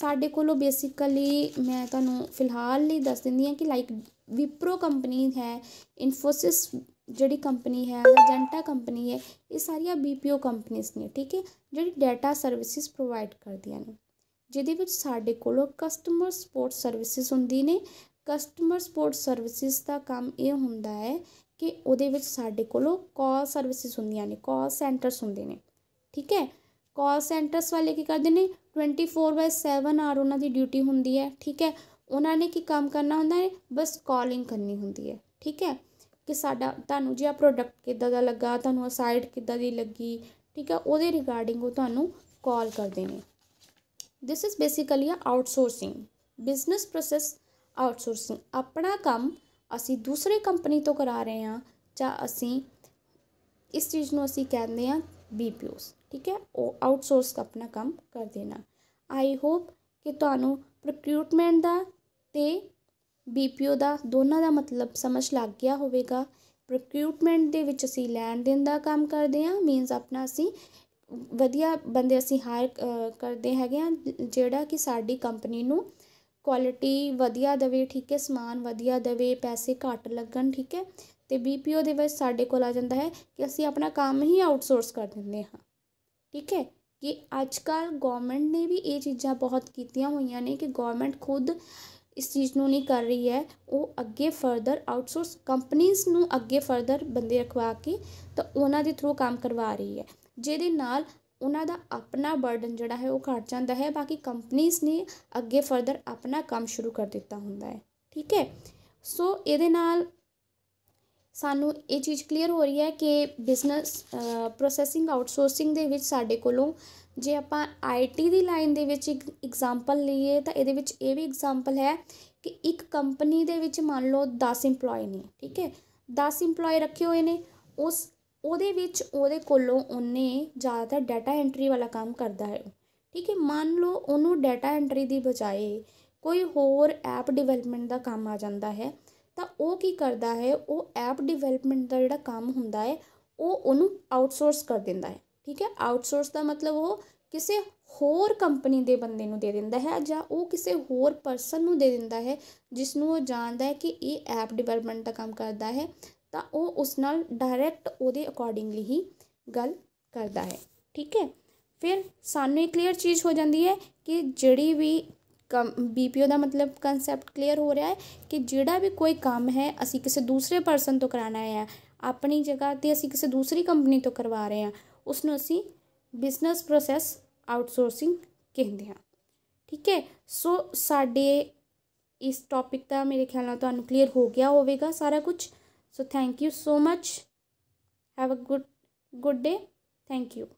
ਸਾਡੇ ਕੋਲੋਂ ਬੇਸਿਕਲੀ ਮੈਂ ਤੁਹਾਨੂੰ ਫਿਲਹਾਲ ਲਈ ਦੱਸ ਦਿੰਦੀ ਹਾਂ ਕਿ ਲਾਈਕ ਵਿਪਰੋ ਕੰਪਨੀ ਹੈ ਇਨਫੋਸਿਸ ਜਿਹੜੀ ਕੰਪਨੀ ਹੈ ਅਜੈਂਟਾ ਕੰਪਨੀ ਹੈ ਇਹ ਸਾਰੀਆਂ ਬੀਪੀਓ ਕੰਪਨੀਆਂ ਨੇ ਠੀਕ ਹੈ ਜਿਹੜੀ ਡਾਟਾ ਸਰਵਿਸਿਜ਼ ਪ੍ਰੋਵਾਈਡ ਕਰਦੀਆਂ ਨੇ ਜਿਹਦੇ ਵਿੱਚ ਸਾਡੇ ਕੋਲੋਂ ਕਸਟਮਰ ਸਪੋਰਟ ਸਰਵਿਸਿਜ਼ ਹੁੰਦੀ ਨੇ ਕਸਟਮਰ ਸਪੋਰਟ ਸਰਵਿਸਿਜ਼ ਦਾ ਕੰਮ ਇਹ ਹੁੰਦਾ ਹੈ ਕਿ ਉਹਦੇ ਵਿੱਚ ਸਾਡੇ ਕੋਲੋਂ ਕਾਲ ਸਰਵਿਸਿਜ਼ ਹੁੰਦੀਆਂ ਨੇ ਕਾਲ ਸੈਂਟਰਸ ਹੁੰਦੇ ਨੇ ਠੀਕ ਹੈ ਕਾਲ ਸੈਂਟਰਸ ਵਾਲੇ ਕੀ ਕਰਦੇ ਨੇ 24/7 ਆਰ ਉਹਨਾਂ ਦੀ ਡਿਊਟੀ ਹੁੰਦੀ ਹੈ ਠੀਕ ਹੈ ਉਹਨਾਂ ਨੇ ਕੀ ਕੰਮ ਕਰਨਾ ਹੁੰਦਾ ਹੈ ਬਸ ਕਾਲਿੰਗ ਕਰਨੀ ਹੁੰਦੀ ਹੈ ਠੀਕ ਹੈ ਕਿ ਸਾਡਾ ਤੁਹਾਨੂੰ ਜੇ ਆ ਪ੍ਰੋਡਕਟ ਕਿੱਦਾਂ ਦਾ ਲੱਗਾ ਤੁਹਾਨੂੰ ਆ ਸਾਈਟ ਕਿੱਦਾਂ ਦੀ ਲੱਗੀ ਠੀਕ ਹੈ ਉਹਦੇ ਰਿਗਾਰਡਿੰਗ ਉਹ ਤੁਹਾਨੂੰ ਕਾਲ ਕਰਦੇ ਨੇ this is basically uh outsourcing business process outsourcing ਆਪਣਾ ਕੰਮ ਅਸੀਂ ਦੂਸਰੇ ਕੰਪਨੀ ਤੋਂ ਕਰਾ ਰਹੇ ਹਾਂ ਜਾਂ ਅਸੀਂ ਇਸ ਚੀਜ਼ ਨੂੰ ਅਸੀਂ ਕਹਿੰਦੇ ਹਾਂ ਬੀਪੀਓਸ ਠੀਕ ਹੈ ਉਹ ਆਊਟਸੋਰਸ ਆਪਣਾ ਕੰਮ ਕਰ ਦੇਣਾ ਆਈ ਹੋਪ ਕਿ ਤੁਹਾਨੂੰ ਪ੍ਰੋਕਿਊਰਮੈਂਟ ਦਾ ਤੇ ਬੀਪੀਓ ਦਾ ਦੋਨਾਂ ਦਾ ਮਤਲਬ ਸਮਝ ਲੱਗ ਗਿਆ ਹੋਵੇਗਾ ਪ੍ਰੋਕਿਊਰਮੈਂਟ ਦੇ ਵਿੱਚ ਅਸੀਂ ਲੈਣ ਦੇਣ ਦਾ ਕੰਮ ਕਰਦੇ ਹਾਂ ਮੀਨਸ ਆਪਣਾ ਅਸੀਂ ਵਧੀਆ ਬੰਦੇ ਅਸੀਂ ਹਾਇਰ ਕਰਦੇ ਹੈਗੇ ਆ ਜਿਹੜਾ ਕਿ ਸਾਡੀ ਕੰਪਨੀ ਨੂੰ ਕੁਆਲਿਟੀ ਵਧੀਆ ਦਵੇ ਠੀਕ ਹੈ ਸਮਾਨ ਵਧੀਆ ਦਵੇ ਪੈਸੇ ਘੱਟ ਲੱਗਣ ਠੀਕ ਹੈ ਤੇ ਬੀਪੀਓ ਦੇ ਵਿੱਚ ਸਾਡੇ ਕੋਲ ਆ ਜਾਂਦਾ ਹੈ ਕਿ ਅਸੀਂ ਆਪਣਾ ਕੰਮ ਹੀ ਆਊਟਸੋਰਸ ਕਰ ਦਿੰਦੇ ਹਾਂ ਠੀਕ ਹੈ ਕਿ ਅੱਜ ਕੱਲ ਗਵਰਨਮੈਂਟ ਨੇ ਵੀ ਇਹ ਚੀਜ਼ਾਂ ਬਹੁਤ ਕੀਤੀਆਂ ਹੋਈਆਂ ਨੇ ਕਿ ਗਵਰਨਮੈਂਟ ਖੁਦ ਇਸ ਚੀਜ਼ ਨੂੰ ਨਹੀਂ ਕਰ ਰਹੀ ਹੈ ਉਹ ਅੱਗੇ ਫਰਦਰ ਆਊਟਸੋਰਸ ਕੰਪਨੀਆਂ ਨੂੰ ਅੱਗੇ ਫਰਦਰ ਬੰਦੇ ਰਖਵਾ ਕੇ ਤਾਂ ਉਹਨਾਂ ਦੇ ਥਰੂ ਕੰਮ ਕਰਵਾ ਰਹੀ ਹੈ ਜਿਹਦੇ ਨਾਲ ਉਹਨਾਂ ਦਾ ਆਪਣਾ ਬਰਡਨ ਜਿਹੜਾ ਹੈ ਉਹ ਘਟ ਜਾਂਦਾ ਹੈ ਬਾਕੀ ਕੰਪਨੀਆਂ ਨੇ ਅੱਗੇ ਫਰਦਰ ਆਪਣਾ ਕੰਮ ਸ਼ੁਰੂ ਕਰ ਦਿੱਤਾ ਹੁੰਦਾ ਹੈ ਠੀਕ ਹੈ ਸੋ ਇਹਦੇ ਨਾਲ ਸਾਨੂੰ ਇਹ ਚੀਜ਼ ਕਲੀਅਰ ਹੋ ਰਹੀ ਹੈ ਕਿ ਬਿਜ਼ਨਸ ਪ੍ਰੋਸੈਸਿੰਗ ਆਊਟਸੋਰਸਿੰਗ ਦੇ ਵਿੱਚ ਸਾਡੇ ਕੋਲੋਂ ਜੇ ਆਪਾਂ ਆਈਟੀ ਦੀ ਲਾਈਨ ਦੇ ਵਿੱਚ ਇੱਕ ਐਗਜ਼ਾਮਪਲ ਲਈਏ ਤਾਂ ਇਹਦੇ ਵਿੱਚ ਇਹ ਵੀ ਐਗਜ਼ਾਮਪਲ ਹੈ ਕਿ ਇੱਕ ਕੰਪਨੀ ਦੇ ਵਿੱਚ ਮੰਨ ਲਓ 10 EMPLOYE ਨੇ ਠੀਕ ਹੈ 10 EMPLOYE ਰੱਖੇ ਹੋਏ ਨੇ ਉਸ ਉਹਦੇ ਵਿੱਚ ਉਹਦੇ ਕੋਲੋਂ ਉਹਨੇ ਜ਼ਿਆਦਾਤਰ ਡਾਟਾ ਐਂਟਰੀ ਵਾਲਾ ਕੰਮ ਕਰਦਾ ਹੈ ਠੀਕ ਹੈ ਮੰਨ ਲਓ ਉਹਨੂੰ ਡਾਟਾ ਐਂਟਰੀ ਦੀ ਬਜਾਏ ਕੋਈ ਹੋਰ ਐਪ ਡਿਵੈਲਪਮੈਂਟ ਦਾ ਕੰਮ ਆ ਜਾਂਦਾ ਹੈ ਤਾਂ ਉਹ ਕੀ ਕਰਦਾ ਹੈ ਉਹ ਐਪ ਡਿਵੈਲਪਮੈਂਟ ਦਾ ਜਿਹੜਾ ਕੰਮ ਹੁੰਦਾ ਹੈ ਉਹ ਉਹਨੂੰ ਆਊਟਸੋਰਸ ਕਰ ਦਿੰਦਾ ਹੈ ਠੀਕ ਹੈ ਆਊਟਸੋਰਸ ਦਾ ਮਤਲਬ ਉਹ ਕਿਸੇ ਹੋਰ ਕੰਪਨੀ ਦੇ ਬੰਦੇ ਨੂੰ ਦੇ ਦਿੰਦਾ ਹੈ ਜਾਂ ਉਹ ਕਿਸੇ ਹੋਰ ਪਰਸਨ ਨੂੰ ਦੇ ਦਿੰਦਾ ਹੈ ਜਿਸ ਨੂੰ ਉਹ ਜਾਣਦਾ ਹੈ ਕਿ ਇਹ ਐਪ ਡਿਵੈਲਪਮੈਂਟ ਦਾ ਕੰਮ ਕਰਦਾ ਹੈ ਤਾਂ ਉਹ ਉਸ ਨਾਲ ਡਾਇਰੈਕਟ ਉਹਦੇ ਅਕੋਰਡਿੰਗਲੀ ਹੀ ਗੱਲ ਕਰਦਾ ਹੈ ਠੀਕ ਹੈ ਫਿਰ ਸਾਨੂੰ ਇਹ ਕਲੀਅਰ ਚੀਜ਼ ਹੋ ਜਾਂਦੀ ਹੈ ਕਿ ਜਿਹੜੀ ਵੀ कम बी पी ओ का मतलब कंसैप्ट क्लीयर हो रहा है कि जोड़ा भी कोई काम है असी किसी दूसरे परसन तो कराना है अपनी जगह तो असी किसी दूसरी कंपनी तो करवा रहे हैं उसनों असी बिजनेस प्रोसैस आउटसोरसिंग कहते हैं ठीक है सो साडे इस टॉपिक का मेरे ख्याल में तुम्हें क्लीयर हो गया होगा सारा कुछ so thank you so much have a good good day thank you